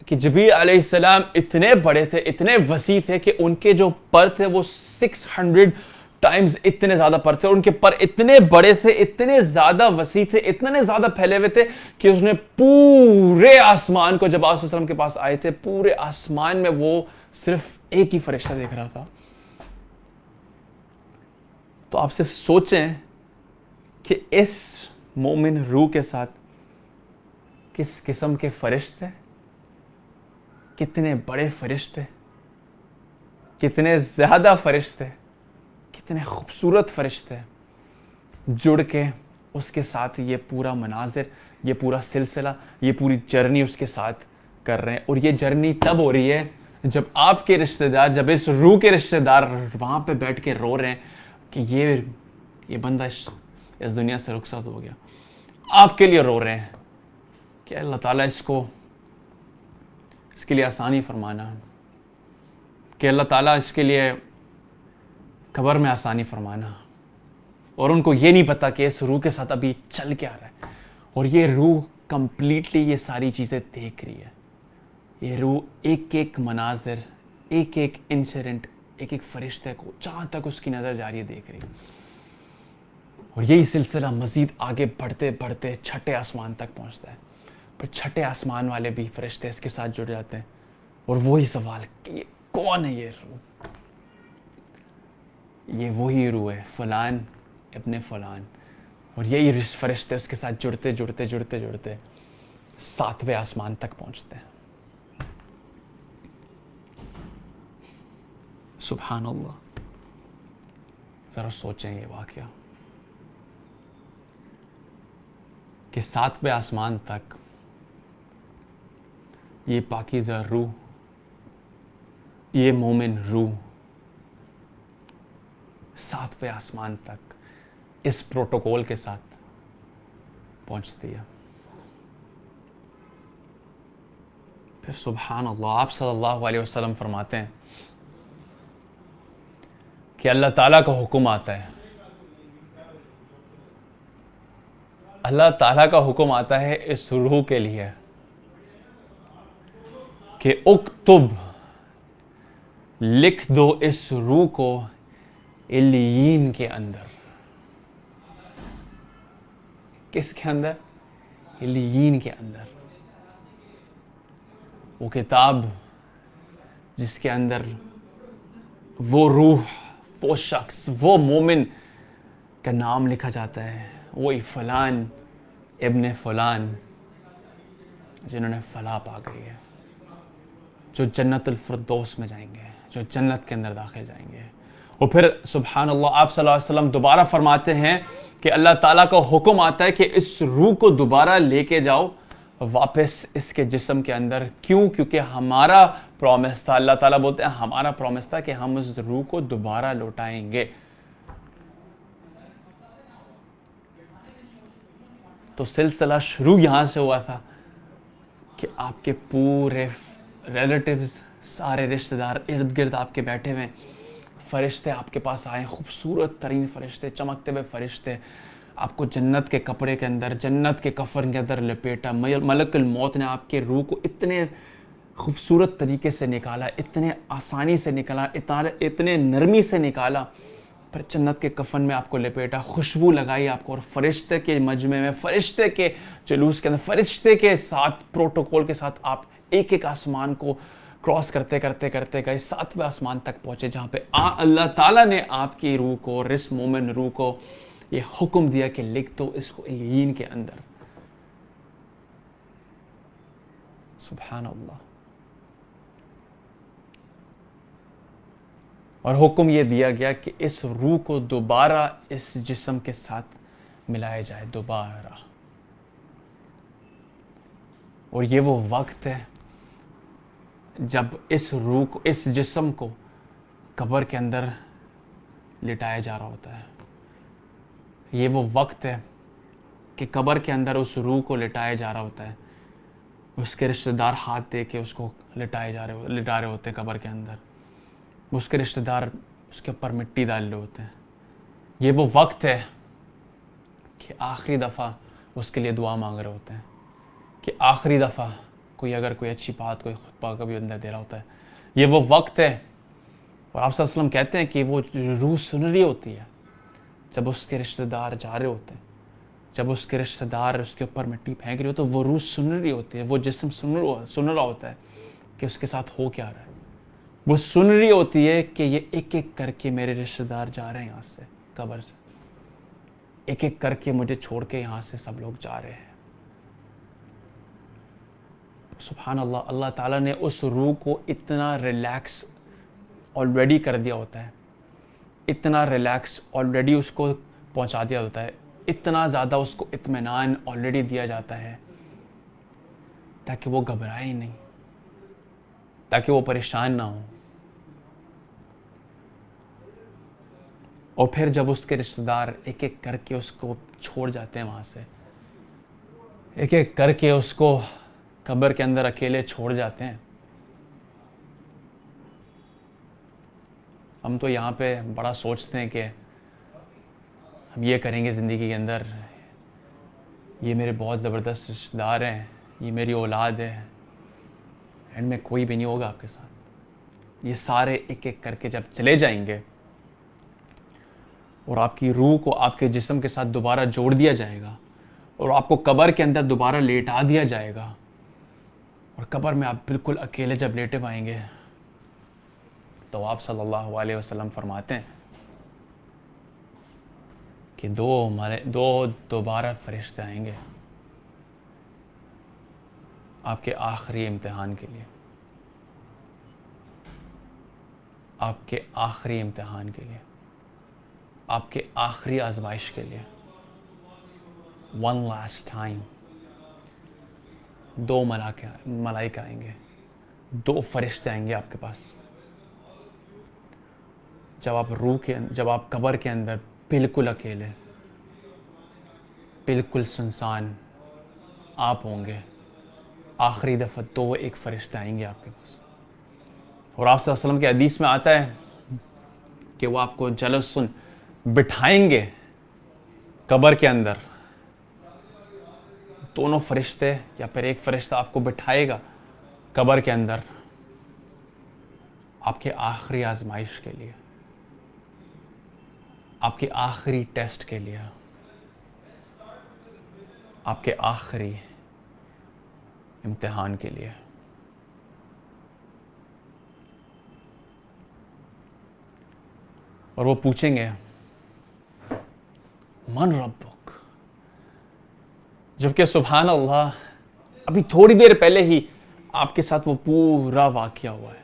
कि जबी आसमाम इतने बड़े थे इतने वसी थे कि उनके जो पर थे वो 600 टाइम्स इतने ज्यादा पर थे और उनके पर इतने बड़े थे इतने ज्यादा वसी थे इतने ज्यादा फैले हुए थे कि उसने पूरे आसमान को जब आसम के पास आए थे पूरे आसमान में वो सिर्फ एक ही फरिश्ता देख रहा था तो आप सिर्फ सोचें कि इस मोमिन रूह के साथ किस किस्म के फरिश्ते कितने बड़े फरिश्ते कितने ज्यादा फरिश्ते कितने खूबसूरत फरिश्ते जुड़ के उसके साथ ये पूरा मनाजिर ये पूरा सिलसिला ये पूरी जर्नी उसके साथ कर रहे हैं और ये जर्नी तब हो रही है जब आपके रिश्तेदार जब इस रूह के रिश्तेदार वहाँ पे बैठ के रो रहे हैं कि ये ये बंदा इस, इस दुनिया से रुखसत हो गया आपके लिए रो रहे हैं कि अल्लाह ताला इसको इसके लिए आसानी फरमाना कि अल्लाह ताला इसके लिए कबर में आसानी फरमाना और उनको ये नहीं पता कि इस रूह के साथ अभी चल क्या रहा है और ये रूह कंप्लीटली ये सारी चीज़ें देख रही है ये रूह एक एक मनाजिर एक एक इंसिडेंट एक एक फरिश्ते को जहाँ तक उसकी नज़र जा रही है देख रही है और यही सिलसिला मज़ीद आगे बढ़ते बढ़ते छठे आसमान तक पहुँचता है पर छठे आसमान वाले भी फरिश्ते इसके साथ जुड़ जाते हैं और वही सवाल कि ये कौन है ये रूह ये वही रूह है फ़लान अपने फ़लान और यही फरिश्ते उसके साथ जुड़ते जुड़ते जुड़ते जुड़ते सातवें आसमान तक पहुंचते हैं सुबहान अल्लाह ज़रा सोचें ये वाक़ कि सातवें आसमान तक ये पाकिज़ा रूह ये मोमिन रूह सातवें आसमान तक इस प्रोटोकॉल के साथ पहुंचती है फिर सुबहान अल्लाह आप सल्लल्लाहु अलैहि वसल्लम फरमाते हैं कि अल्लाह ताला का हुक्म आता है अल्लाह ताला का हुक्म आता है इस रूह के लिए कि उक्तुब लिख दो इस रूह को एलियन के अंदर किसके अंदर एलियन के अंदर वो किताब जिसके अंदर वो रूह वो शख्स वो मोमिन का नाम लिखा जाता है वो फलान इबन फलान जिन्होंने फलाह पा गई है जो जन्नत में जाएंगे जो जन्नत के अंदर दाखिल जाएंगे और तो फिर सुबहान अल्लाह आप वसल्लम दोबारा फरमाते हैं कि अल्लाह ताला का हुक्म आता है कि इस रूह को दोबारा लेके जाओ वापस इसके जिस्म के अंदर क्यों क्योंकि हमारा प्रॉमिस था अल्लाह ताला बोलते हैं हमारा प्रॉमिस था कि हम उस रूह को दोबारा लौटाएंगे तो सिलसिला शुरू यहां से हुआ था कि आपके पूरे रिलेटिव्स सारे रिश्तेदार इर्द गिर्द आपके बैठे हुए हैं फ़रिश्ते आपके पास आए खूबसूरत तरीन फ़रिश्ते चमकते हुए फ़रिश्ते आपको जन्नत के कपड़े के अंदर जन्नत के कफन के अंदर लपेटा मलकुल मौत ने आपके रूह को इतने खूबसूरत तरीके से निकाला इतने आसानी से निकाला इतार इतने नरमी से निकाला पर जन्नत के कफन में आपको लपेटा खुशबू लगाई आपको और फरिश्ते के मजमे में फरिश्ते के जुलूस के अंदर फरिश्ते के साथ प्रोटोकॉल के साथ आप एक एक आसमान को क्रॉस करते करते करते गए सातवें आसमान तक पहुंचे जहां पे अल्लाह ताला ने आपकी रूह को रिस मोमिन रूह को ये हुक्म दिया कि लिख दो तो इसको इलीन के अंदर सुबहान अल्लाह और हुक्म ये दिया गया कि इस रूह को दोबारा इस जिस्म के साथ मिलाया जाए दोबारा और ये वो वक्त है जब इस रूह को इस जिसम को कब्र के अंदर लिटाया जा रहा होता है ये वो वक्त है कि कब्र के अंदर उस रूह को लिटाया जा रहा होता है उसके रिश्तेदार हाथ दे के उसको लिटाए जा रहे लिटा रहे होते हैं कब्र के अंदर उसके रिश्तेदार उसके ऊपर मिट्टी डाल रहे होते हैं ये वो वक्त है कि आखिरी दफ़ा उसके लिए दुआ मांग रहे होते हैं कि आखिरी दफ़ा कोई अगर कोई अच्छी बात कोई खुतबा कभी अंदर दे रहा होता है ये वो वक्त है और आप सल्लम कहते हैं कि वो रूह सुन रही होती है जब उसके रिश्तेदार जा रहे होते हैं जब उसके रिश्तेदार उसके ऊपर मिट्टी फेंक रही हो तो वो रूह सुन रही होती है वो जिसम सुन सुन रहा होता है कि उसके साथ हो क्या रहा है वो सुन रही होती है कि ये एक एक करके मेरे रिश्तेदार जा रहे हैं यहाँ से कब्र से एक एक करके मुझे छोड़ के यहाँ से सब लोग जा रहे हैं सुबहान अल्लाह अल्लाह ताला ने उस रूह को इतना रिलैक्स ऑलरेडी कर दिया होता है इतना रिलैक्स ऑलरेडी उसको पहुंचा दिया होता है इतना ज़्यादा उसको इतमान ऑलरेडी दिया जाता है ताकि वो घबराए ही नहीं ताकि वो परेशान ना हो और फिर जब उसके रिश्तेदार एक एक करके उसको छोड़ जाते हैं वहाँ से एक एक करके उसको कब्र के अंदर अकेले छोड़ जाते हैं हम तो यहाँ पे बड़ा सोचते हैं कि हम ये करेंगे ज़िंदगी के अंदर ये मेरे बहुत ज़बरदस्त रिश्तेदार हैं ये मेरी औलाद है एंड में कोई भी नहीं होगा आपके साथ ये सारे एक एक करके जब चले जाएंगे और आपकी रूह को आपके जिस्म के साथ दोबारा जोड़ दिया जाएगा और आपको कबर के अंदर दोबारा लेटा दिया जाएगा और कब्र में आप बिल्कुल अकेले जब लेटे पाएंगे तो आप सल्लल्लाहु अलैहि वसल्लम फरमाते हैं कि दो हमारे दो दोबारा फरिश्ते आएंगे आपके आखिरी इम्तहान के लिए आपके आखिरी इम्तहान के लिए आपके आखिरी आजमाइश के लिए वन लास्ट टाइम दो मलाके मलाइक आएंगे दो फरिश्ते आएंगे आपके पास जब आप रूह के अं- जब आप कबर के अंदर बिल्कुल अकेले बिल्कुल सुनसान आप होंगे आखिरी दफ़ा दो एक फरिश्ते आएंगे आपके पास और आप वसल्लम के हदीस में आता है कि वो आपको जलसुन बिठाएंगे कबर के अंदर दोनों फरिश्ते या फिर एक फरिश्ता आपको बिठाएगा कबर के अंदर आपके आखिरी आजमाइश के लिए आपके आखिरी टेस्ट के लिए आपके आखिरी इम्तिहान के लिए और वो पूछेंगे मन रब्बो जबकि सुबहान अल्लाह अभी थोड़ी देर पहले ही आपके साथ वो पूरा वाक्य हुआ है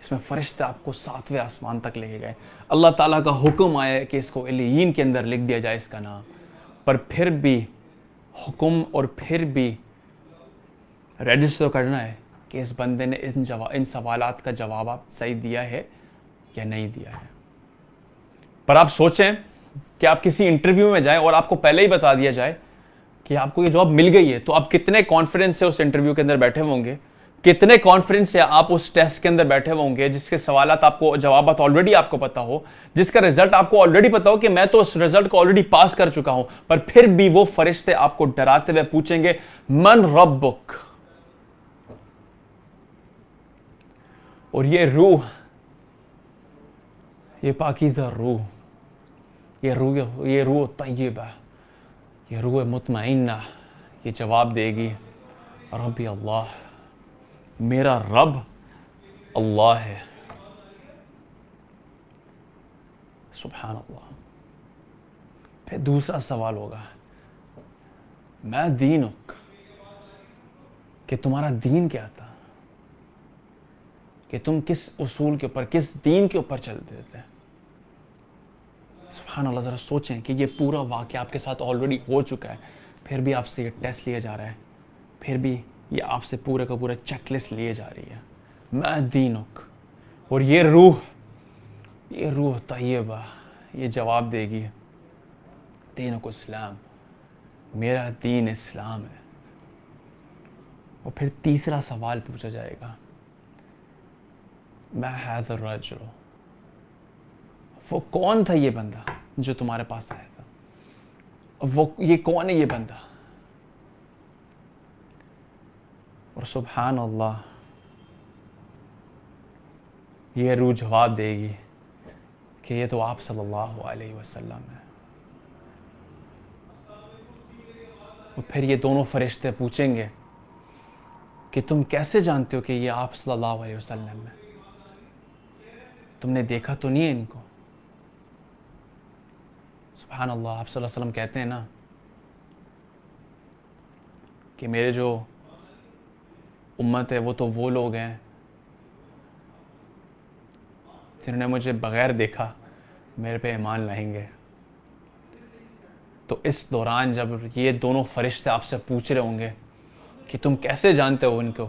जिसमें फरिश्ते आपको सातवें आसमान तक लेके गए अल्लाह ताला का हुक्म आया कि इसको एलियन के अंदर लिख दिया जाए इसका नाम पर फिर भी हुक्म और फिर भी रजिस्टर करना है कि इस बंदे ने इन जवा इन सवाल का जवाब सही दिया है या नहीं दिया है पर आप सोचें कि आप किसी इंटरव्यू में जाए और आपको पहले ही बता दिया जाए कि आपको ये जॉब मिल गई है तो आप कितने कॉन्फिडेंस से उस इंटरव्यू के अंदर बैठे होंगे कितने कॉन्फिडेंस से आप उस टेस्ट के अंदर बैठे होंगे जिसके सवाल आपको जवाब ऑलरेडी आपको पता हो जिसका रिजल्ट आपको ऑलरेडी पता हो कि मैं तो उस रिजल्ट को ऑलरेडी पास कर चुका हूं पर फिर भी वो फरिश्ते आपको डराते हुए पूछेंगे मन रब्बुक और ये रूह ये पाकिजा रूह ये ये रूह तय्यबा ये रूह मुतमिना ये जवाब देगी रब अल्लाह मेरा रब अल्लाह है सुबहान अल्लाह फिर दूसरा सवाल होगा मैं दीनुक कि तुम्हारा दीन क्या था कि तुम किस उसूल के ऊपर किस दीन के ऊपर चलते थे सुबहानल्ला ज़रा सोचें कि ये पूरा वाक्य आपके साथ ऑलरेडी हो चुका है फिर भी आपसे ये टेस्ट लिया जा रहा है फिर भी ये आपसे पूरे का पूरा चेकलिस्ट लिए जा रही है मैं दीनक और ये रूह ये रूह तयबा ये जवाब देगी दीनक इस्लाम मेरा दीन इस्लाम है और फिर तीसरा सवाल पूछा जाएगा मैं हैदर रजुल वो कौन था ये बंदा जो तुम्हारे पास आया था वो ये कौन है ये बंदा और सुबहान अल्लाह ये रू जवाब देगी कि ये तो आप सल्लल्लाहु अलैहि वसल्लम है और फिर ये दोनों फरिश्ते पूछेंगे कि तुम कैसे जानते हो कि ये आप सल्लल्लाहु अलैहि वसल्लम है तुमने देखा तो नहीं है इनको सुबहान अल्लाह आप वसल्लम कहते हैं ना कि मेरे जो उम्मत है वो तो वो लोग हैं जिन्होंने मुझे बग़ैर देखा मेरे पे ईमान लाएंगे तो इस दौरान जब ये दोनों फरिश्ते आपसे पूछ रहे होंगे कि तुम कैसे जानते हो उनको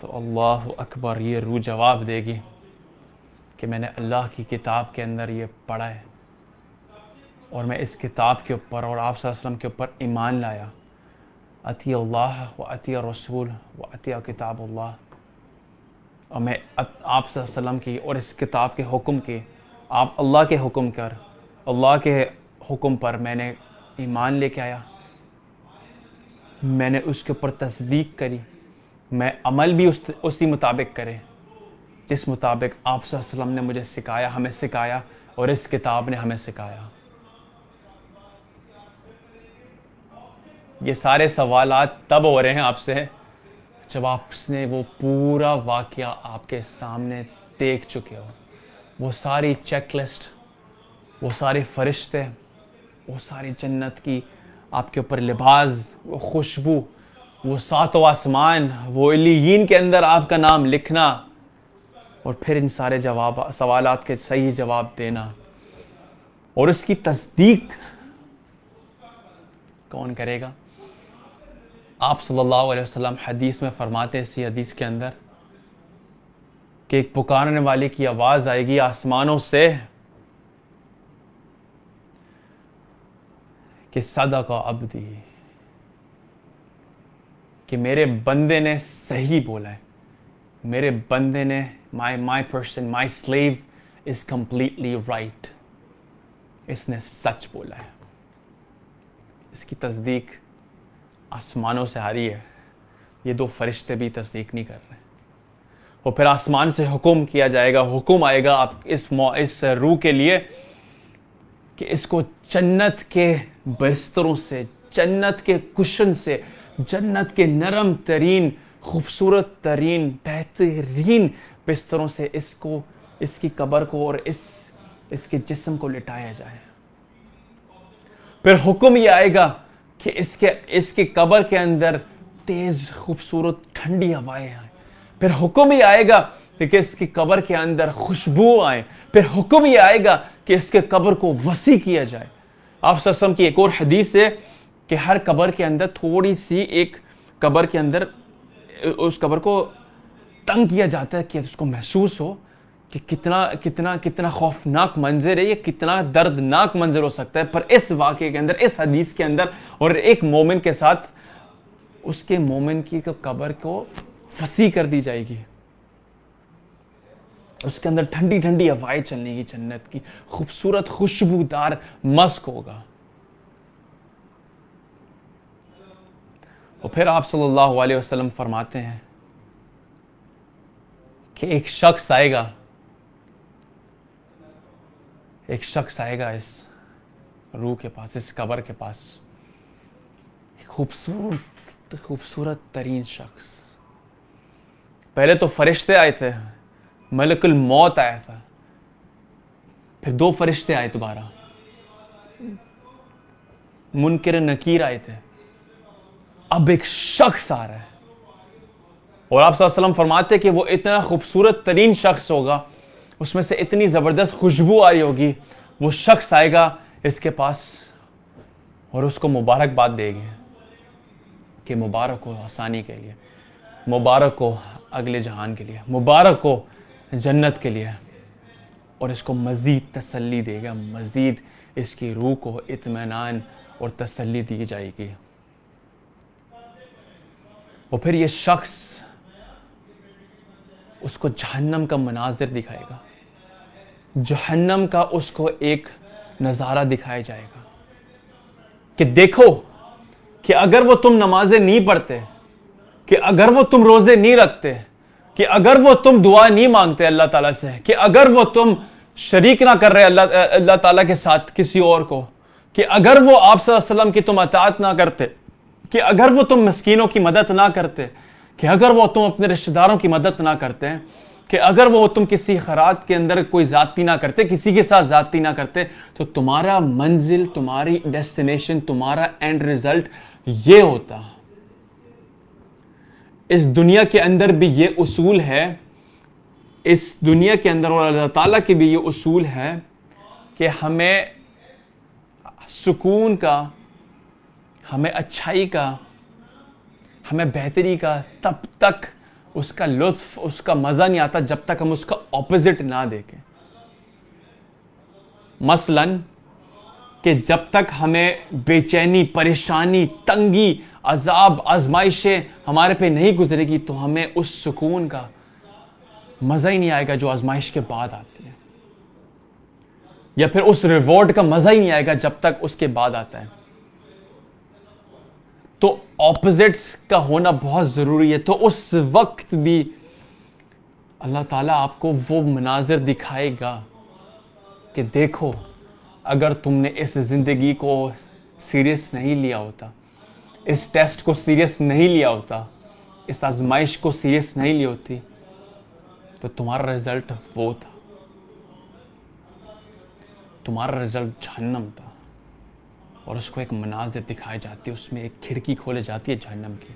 तो अल्लाह अकबर ये रू जवाब देगी कि मैंने अल्लाह की किताब के अंदर ये पढ़ा है और मैं इस किताब के ऊपर और आप वसम के ऊपर ईमान लाया अति अल्लाह व अती रसूल व अतिया किताब अल्लाह और मैं आप वसम की और इस किताब के हुक्म के आप अल्लाह के हुक्म कर अल्लाह के हुक्म पर मैंने ईमान लेके आया मैंने उसके ऊपर तस्दीक करी मैं अमल भी उस उसी मुताबिक करे जिस मुताबिक आप वसम ने मुझे सिखाया हमें सिखाया और इस किताब ने हमें सिखाया ये सारे सवाल तब हो रहे हैं आपसे जब आपने वो पूरा वाक्य आपके सामने देख चुके हो वो सारी चेकलिस्ट वो सारे फरिश्ते वो सारी जन्नत की आपके ऊपर लिबास वो खुशबू वो सातों आसमान वो इलीन के अंदर आपका नाम लिखना और फिर इन सारे जवाब सवाल के सही जवाब देना और उसकी तस्दीक कौन करेगा आप सल्लल्लाहु अलैहि वसल्लम हदीस में फरमाते इसी हदीस के अंदर कि एक पुकारने वाले की आवाज़ आएगी आसमानों से कि सदा का दी कि मेरे बंदे ने सही बोला है मेरे बंदे ने my my person my slave is completely right इसने सच बोला है इसकी तस्दीक आसमानों से आ रही है ये दो फरिश्ते भी तस्दीक नहीं कर रहे और फिर आसमान से हुक्म किया जाएगा हुक्म आएगा आप इस इस रूह के लिए कि इसको जन्नत के बिस्तरों से जन्नत के कुशन से जन्नत के नरम तरीन खूबसूरत तरीन बेहतरीन बिस्तरों से इसको इसकी कबर को और इस इसके जिस्म को लिटाया जाए फिर हुक्म ये आएगा कि इसके इसकी कब्र के अंदर तेज़ खूबसूरत ठंडी हवाएं आए फिर हुक्म ही आएगा कि इसकी कब्र के अंदर खुशबू आए फिर हुक्म ही आएगा कि इसके कब्र को वसी किया जाए आप ससम की एक और हदीस है कि हर कब्र के अंदर थोड़ी सी एक कब्र के अंदर उस कब्र को तंग किया जाता है कि उसको महसूस हो कि कितना कितना कितना खौफनाक मंजर है ये कितना दर्दनाक मंजर हो सकता है पर इस वाक्य के अंदर इस हदीस के अंदर और एक मोमिन के साथ उसके मोमिन की कब्र को फंसी कर दी जाएगी उसके अंदर ठंडी ठंडी हवाएं चलने की जन्नत की खूबसूरत खुशबूदार मस्क होगा और फिर आप सल्लल्लाहु अलैहि वसल्लम फरमाते हैं कि एक शख्स आएगा एक शख्स आएगा इस रूह के पास इस कबर के पास एक खूबसूरत खूबसूरत तरीन शख्स पहले तो फरिश्ते आए थे मलकुल मौत आया था फिर दो फरिश्ते आए दोबारा मुनकर नकीर आए थे अब एक शख्स आ रहा है और आप वसल्लम फरमाते कि वो इतना खूबसूरत तरीन शख्स होगा उसमें से इतनी ज़बरदस्त खुशबू आ रही होगी वो शख्स आएगा इसके पास और उसको मुबारकबाद देंगे कि मुबारक हो आसानी के लिए मुबारक हो अगले जहान के लिए मुबारक हो जन्नत के लिए और इसको मज़ीद तसल्ली देगा मज़ीद इसकी रूह को इतमान और तसल्ली दी जाएगी और फिर ये शख्स उसको जहन्नम का मनाजिर दिखाएगा जहन्नम का उसको एक नज़ारा दिखाया जाएगा कि देखो कि अगर वो तुम नमाजें नहीं पढ़ते कि अगर वो तुम रोजे नहीं रखते कि अगर वो तुम दुआ नहीं मांगते अल्लाह ताला से कि अगर वो तुम शरीक ना कर रहे अल्लाह अल्लाह ताला के साथ किसी और को कि अगर वो आप सल्लम की तुम अतात ना करते कि अगर वो तुम मस्किनों की मदद ना करते कि अगर वो तुम अपने रिश्तेदारों की मदद ना करते कि अगर वो तुम किसी खरात के अंदर कोई जाति ना करते किसी के साथ जाति ना करते तो तुम्हारा मंजिल तुम्हारी डेस्टिनेशन तुम्हारा एंड रिजल्ट ये होता इस दुनिया के अंदर भी ये उसूल है इस दुनिया के अंदर और अल्लाह ताला के भी ये उसूल है कि हमें सुकून का हमें अच्छाई का हमें बेहतरी का तब तक उसका लुत्फ उसका मज़ा नहीं आता जब तक हम उसका ऑपोजिट ना देखें मसलन कि जब तक हमें बेचैनी परेशानी तंगी अजाब आजमाइशें हमारे पे नहीं गुजरेगी तो हमें उस सुकून का मज़ा ही नहीं आएगा जो आजमाइश के बाद आती है या फिर उस रिवॉर्ड का मज़ा ही नहीं आएगा जब तक उसके बाद आता है तो ऑपोजिट्स का होना बहुत ज़रूरी है तो उस वक्त भी अल्लाह ताला आपको वो मनाजिर दिखाएगा कि देखो अगर तुमने इस ज़िंदगी को सीरियस नहीं लिया होता इस टेस्ट को सीरियस नहीं लिया होता इस आजमाइश को सीरियस नहीं ली होती तो तुम्हारा रिज़ल्ट वो था तुम्हारा रिज़ल्ट जहन्नम था और उसको एक मनाजिर दिखाई जाती है उसमें एक खिड़की खोले जाती है जहन्नम की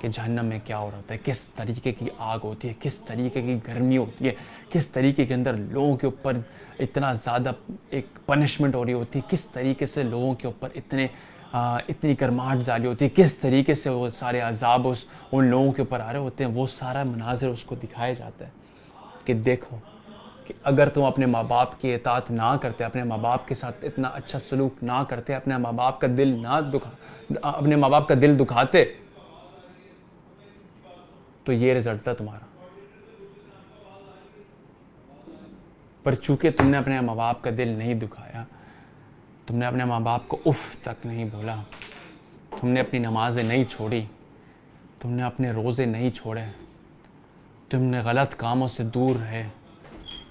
कि जहन्नम में क्या हो रहा होता है किस तरीके की आग होती है किस तरीके की गर्मी होती है किस तरीके के अंदर लोगों के ऊपर इतना ज़्यादा एक पनिशमेंट हो रही होती है किस तरीके से लोगों के ऊपर इतने आ, इतनी गर्माहट डाली होती है किस तरीके से वो सारे अजाब उस उन लोगों के ऊपर आ रहे होते हैं वो सारा मनाजिर उसको दिखाया जाता है कि देखो कि अगर तुम अपने माँ बाप की एतात ना करते अपने माँ बाप के साथ इतना अच्छा सलूक ना करते अपने माँ बाप का दिल ना दुखा अपने माँ बाप का दिल दुखाते तो ये रिजल्ट था तुम्हारा पर चूंकि तुमने अपने माँ बाप का दिल नहीं दुखाया तुमने अपने माँ बाप को उफ तक नहीं बोला तुमने अपनी नमाजें नहीं छोड़ी तुमने अपने रोज़े नहीं छोड़े तुमने गलत कामों से दूर रहे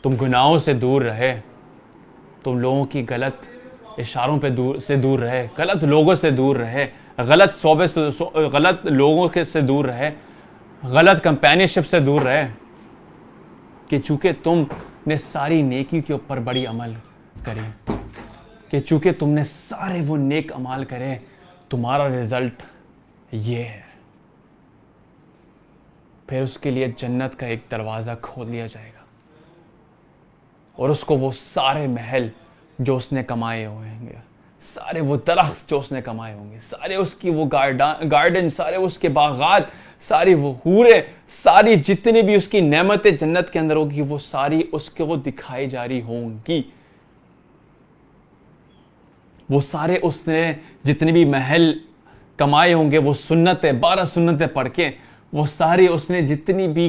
तुम गुनाहों से दूर रहे तुम लोगों की गलत इशारों पे दूर से दूर रहे गलत लोगों से दूर रहे गलत शोबे से सो, गलत लोगों के से दूर रहे गलत कंपेनियनशिप से दूर रहे कि चूंकि तुम ने सारी नेकी के ऊपर बड़ी अमल करी कि चूंकि तुमने सारे वो नेक अमाल करे तुम्हारा रिजल्ट ये है फिर उसके लिए जन्नत का एक दरवाज़ा खोल दिया जाएगा और उसको वो सारे महल जो उसने कमाए होंगे सारे वो दरख्त जो उसने कमाए होंगे सारे उसकी वो गार्डन गार्डन सारे उसके बागात सारी वो हूरे सारी जितनी भी उसकी नेमतें जन्नत के अंदर होगी वो सारी उसके वो दिखाई जा रही होंगी वो सारे उसने जितने भी महल कमाए होंगे वो सुन्नतें बारह सुन्नतें पढ़ के वो सारी उसने जितनी भी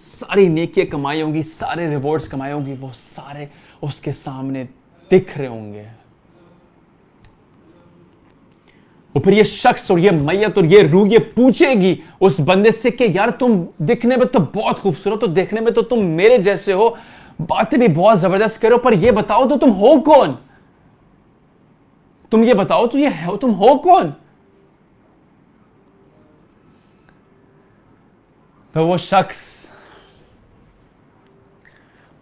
सारी नेकियाँ कमाई होंगी सारे रिवॉर्ड्स कमाई होंगी वो सारे उसके सामने दिख रहे होंगे और फिर ये शख्स और ये मैयत और ये रू ये पूछेगी उस बंदे से कि यार तुम दिखने में तो बहुत खूबसूरत हो देखने में तो तुम मेरे जैसे हो बातें भी बहुत जबरदस्त करो पर ये बताओ तो तुम हो कौन तुम ये बताओ तो ये हो तुम हो कौन तो वो शख्स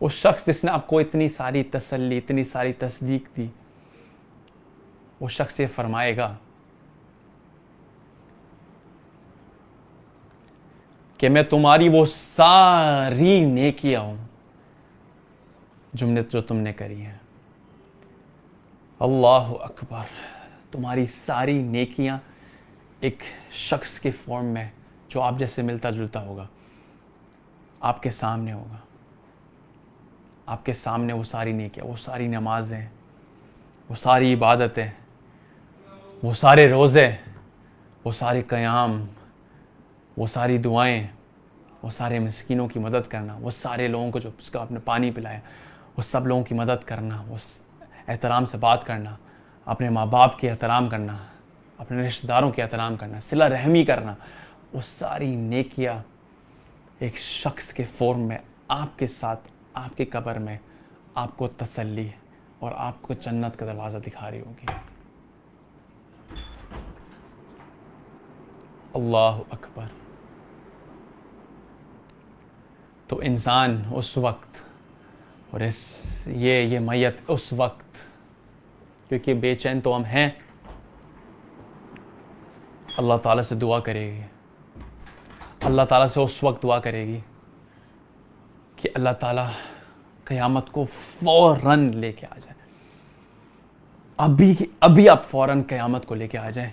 उस शख्स जिसने आपको इतनी सारी तसल्ली इतनी सारी तस्दीक दी वो शख्स ये फरमाएगा कि मैं तुम्हारी वो सारी नेकिया हूं जुमने जो तुमने करी है अल्लाह अकबर तुम्हारी सारी नेकियां एक शख्स के फॉर्म में जो आप जैसे मिलता जुलता होगा आपके सामने होगा आपके सामने वो सारी किया वो सारी नमाजें वो सारी इबादतें वो सारे रोज़े वो सारे क़याम वो सारी दुआएं वो सारे मस्किनों की मदद करना वो सारे लोगों को जो उसका आपने पानी पिलाया वो सब लोगों की मदद करना वो एहतराम से बात करना अपने माँ बाप के एहतराम करना अपने रिश्तेदारों के एहतराम करना सिला रहमी करना वो सारी नेकिया एक शख्स के फॉर्म में आपके साथ आपकी कब्र में आपको तसल्ली और आपको जन्नत का दरवाज़ा दिखा रही होगी अल्लाह अकबर तो इंसान उस वक्त और इस ये ये मैयत उस वक्त क्योंकि बेचैन तो हम हैं अल्लाह ताला से दुआ करेगी अल्लाह ताला से उस वक्त दुआ करेगी कि अल्लाह ताला क़यामत को फ़ौर लेके आ जाए अभी अभी आप फ़ौर क़यामत को लेके आ जाए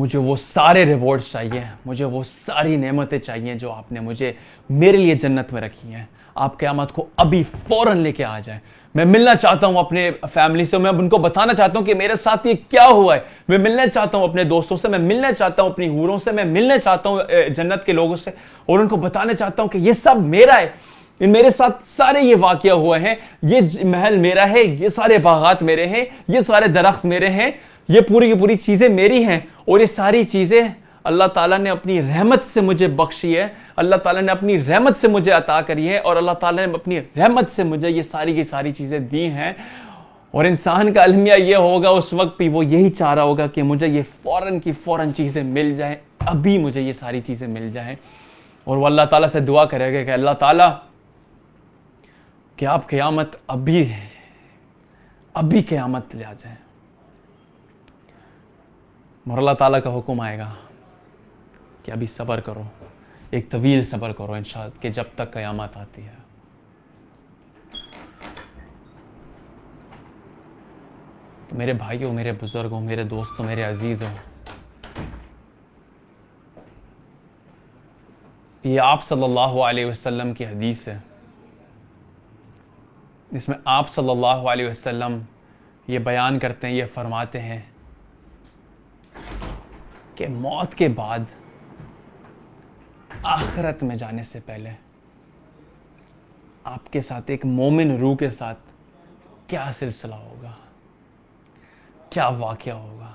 मुझे वो सारे रिवॉर्ड्स चाहिए मुझे वो सारी नेमतें चाहिए जो आपने मुझे मेरे लिए जन्नत में रखी हैं आप क़यामत को अभी फ़ौर लेके आ जाए मैं मिलना चाहता हूँ अपने फैमिली से मैं अब उनको बताना चाहता हूँ कि मेरे साथ ये क्या हुआ है मैं मिलना चाहता हूँ अपने दोस्तों से मैं मिलना चाहता हूँ अपनी हूरों से मैं मिलना चाहता हूँ जन्नत के लोगों से और उनको बताना चाहता हूँ कि ये सब मेरा है मेरे साथ सारे ये वाक्य हुए हैं ये महल मेरा है ये सारे बागात मेरे हैं ये सारे दरख्त मेरे हैं ये पूरी की पूरी चीज़ें मेरी हैं और ये सारी चीज़ें अल्लाह ताला ने अपनी रहमत से मुझे बख्शी है अल्लाह ताला ने अपनी रहमत से मुझे अता करी है और अल्लाह ताला ने अपनी रहमत से मुझे ये सारी की सारी चीज़ें दी हैं और इंसान का अलमिया ये होगा उस वक्त भी वो यही चाह रहा होगा कि मुझे ये फ़ौरन की फ़ौरन चीज़ें मिल जाएँ अभी मुझे ये सारी चीज़ें मिल जाएँ और वो अल्लाह ताला से दुआ करेगा कि अल्लाह ताला कि आप क़यामत अभी है अभी क़यामत ले आ जाए मगर ताला का हुक्म आएगा कि अभी सब्र करो एक तवील सब्र करो इन कि जब तक क़यामत आती है तो मेरे भाइयों मेरे बुज़ुर्गों मेरे दोस्तों मेरे अजीज़ों ये आप सल्लल्लाहु अलैहि वसल्लम की हदीस है जिसमें आप सल्लल्लाहु अलैहि वसल्लम ये बयान करते हैं ये फरमाते हैं कि मौत के बाद आखरत में जाने से पहले आपके साथ एक मोमिन रूह के साथ क्या सिलसिला होगा क्या वाक़ होगा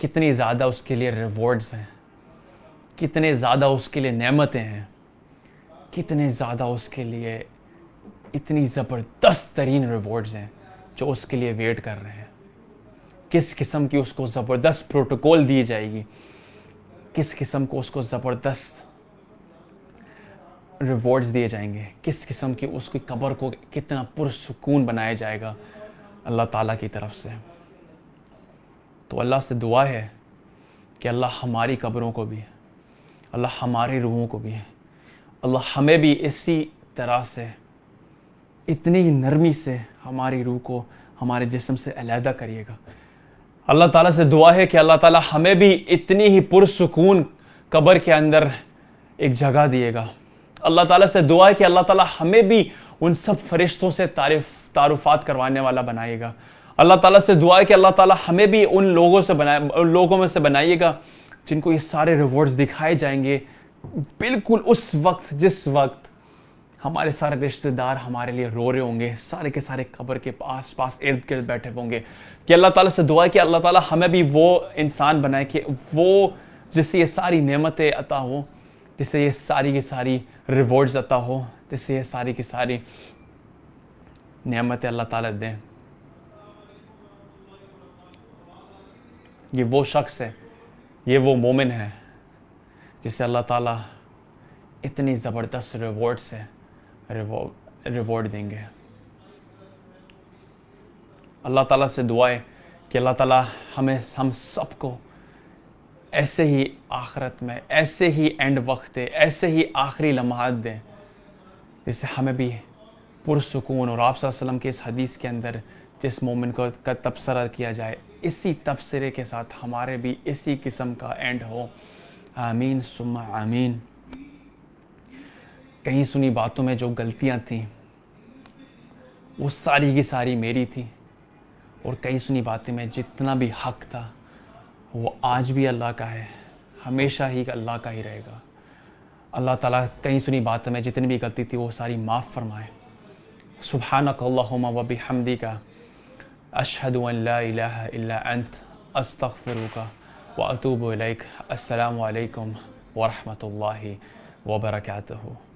कितनी ज़्यादा उसके लिए रिवॉर्ड्स हैं कितने ज़्यादा उसके लिए नेमतें हैं कितने ज़्यादा उसके लिए इतनी ज़बरदस्त तरीन रिवॉर्ड्स हैं जो उसके लिए वेट कर रहे हैं किस किस्म की उसको ज़बरदस्त प्रोटोकॉल दी जाएगी किस किस्म को उसको ज़बरदस्त रिवॉर्ड्स दिए जाएंगे किस किस्म की उसकी कब्र को कितना पुरसकून बनाया जाएगा अल्लाह ताला की तरफ से तो अल्लाह से दुआ है कि अल्लाह हमारी कब्रों को भी अल्लाह हमारी रूहों को भी अल्लाह हमें भी इसी तरह से इतनी नरमी से हमारी रूह को हमारे जिसम से अलहदा करिएगा अल्लाह ताला से दुआ है कि अल्लाह ताला हमें भी इतनी ही पुरसकून कब्र के अंदर एक जगह दिएगा अल्लाह ताला से दुआ है कि अल्लाह ताला हमें भी उन सब फरिश्तों से तारीफ तारुफात करवाने वाला बनाएगा अल्लाह ताला से दुआ है कि अल्लाह ताला हमें भी उन लोगों से बनाए उन लोगों में से बनाइएगा जिनको ये सारे रिवॉर्ड्स दिखाए जाएंगे बिल्कुल उस वक्त जिस वक्त हमारे सारे रिश्तेदार हमारे लिए रो रहे होंगे सारे के सारे कब्र के आस पास इर्द गिर्द बैठे होंगे कि अल्लाह ताला से दुआ है कि अल्लाह ताला हमें भी वो इंसान बनाए कि वो जिससे ये सारी नेमतें अता हो जिससे ये सारी की सारी रिवॉर्ड्स अता हो जिससे ये सारी की सारी नेमतें अल्लाह ताला दें ये वो शख्स है ये वो मोमिन है जिसे अल्लाह ताला इतनी ज़बरदस्त रिवॉर्ड्स है रिवॉर्ड देंगे अल्लाह ताला से दुआएं कि अल्लाह ताला हमें हम सबको ऐसे ही आखरत में ऐसे ही एंड वक्त दे ऐसे ही आखिरी लम्हात दें जिससे हमें भी पुरसकून और आप वसम के इस हदीस के अंदर जिस मोमिन को का तबसरा किया जाए इसी तबसरे के साथ हमारे भी इसी किस्म का एंड हो आमीन सुमा आमीन कहीं सुनी बातों में जो गलतियाँ थीं वो सारी की सारी मेरी थी और कई सुनी बातें में जितना भी हक था वो आज भी अल्लाह का है हमेशा ही अल्लाह का ही रहेगा अल्लाह ताला कई सुनी बातों में जितनी भी गलती थी वो सारी माफ़ फरमाए सुबहानकल्लाहुम्मा व हमदी का अशद अल्ला अंत अस्तगफिरुक व अतूबु इलैक अस्सलाम वालेकुम व रहमतुल्लाहि व बरकातहू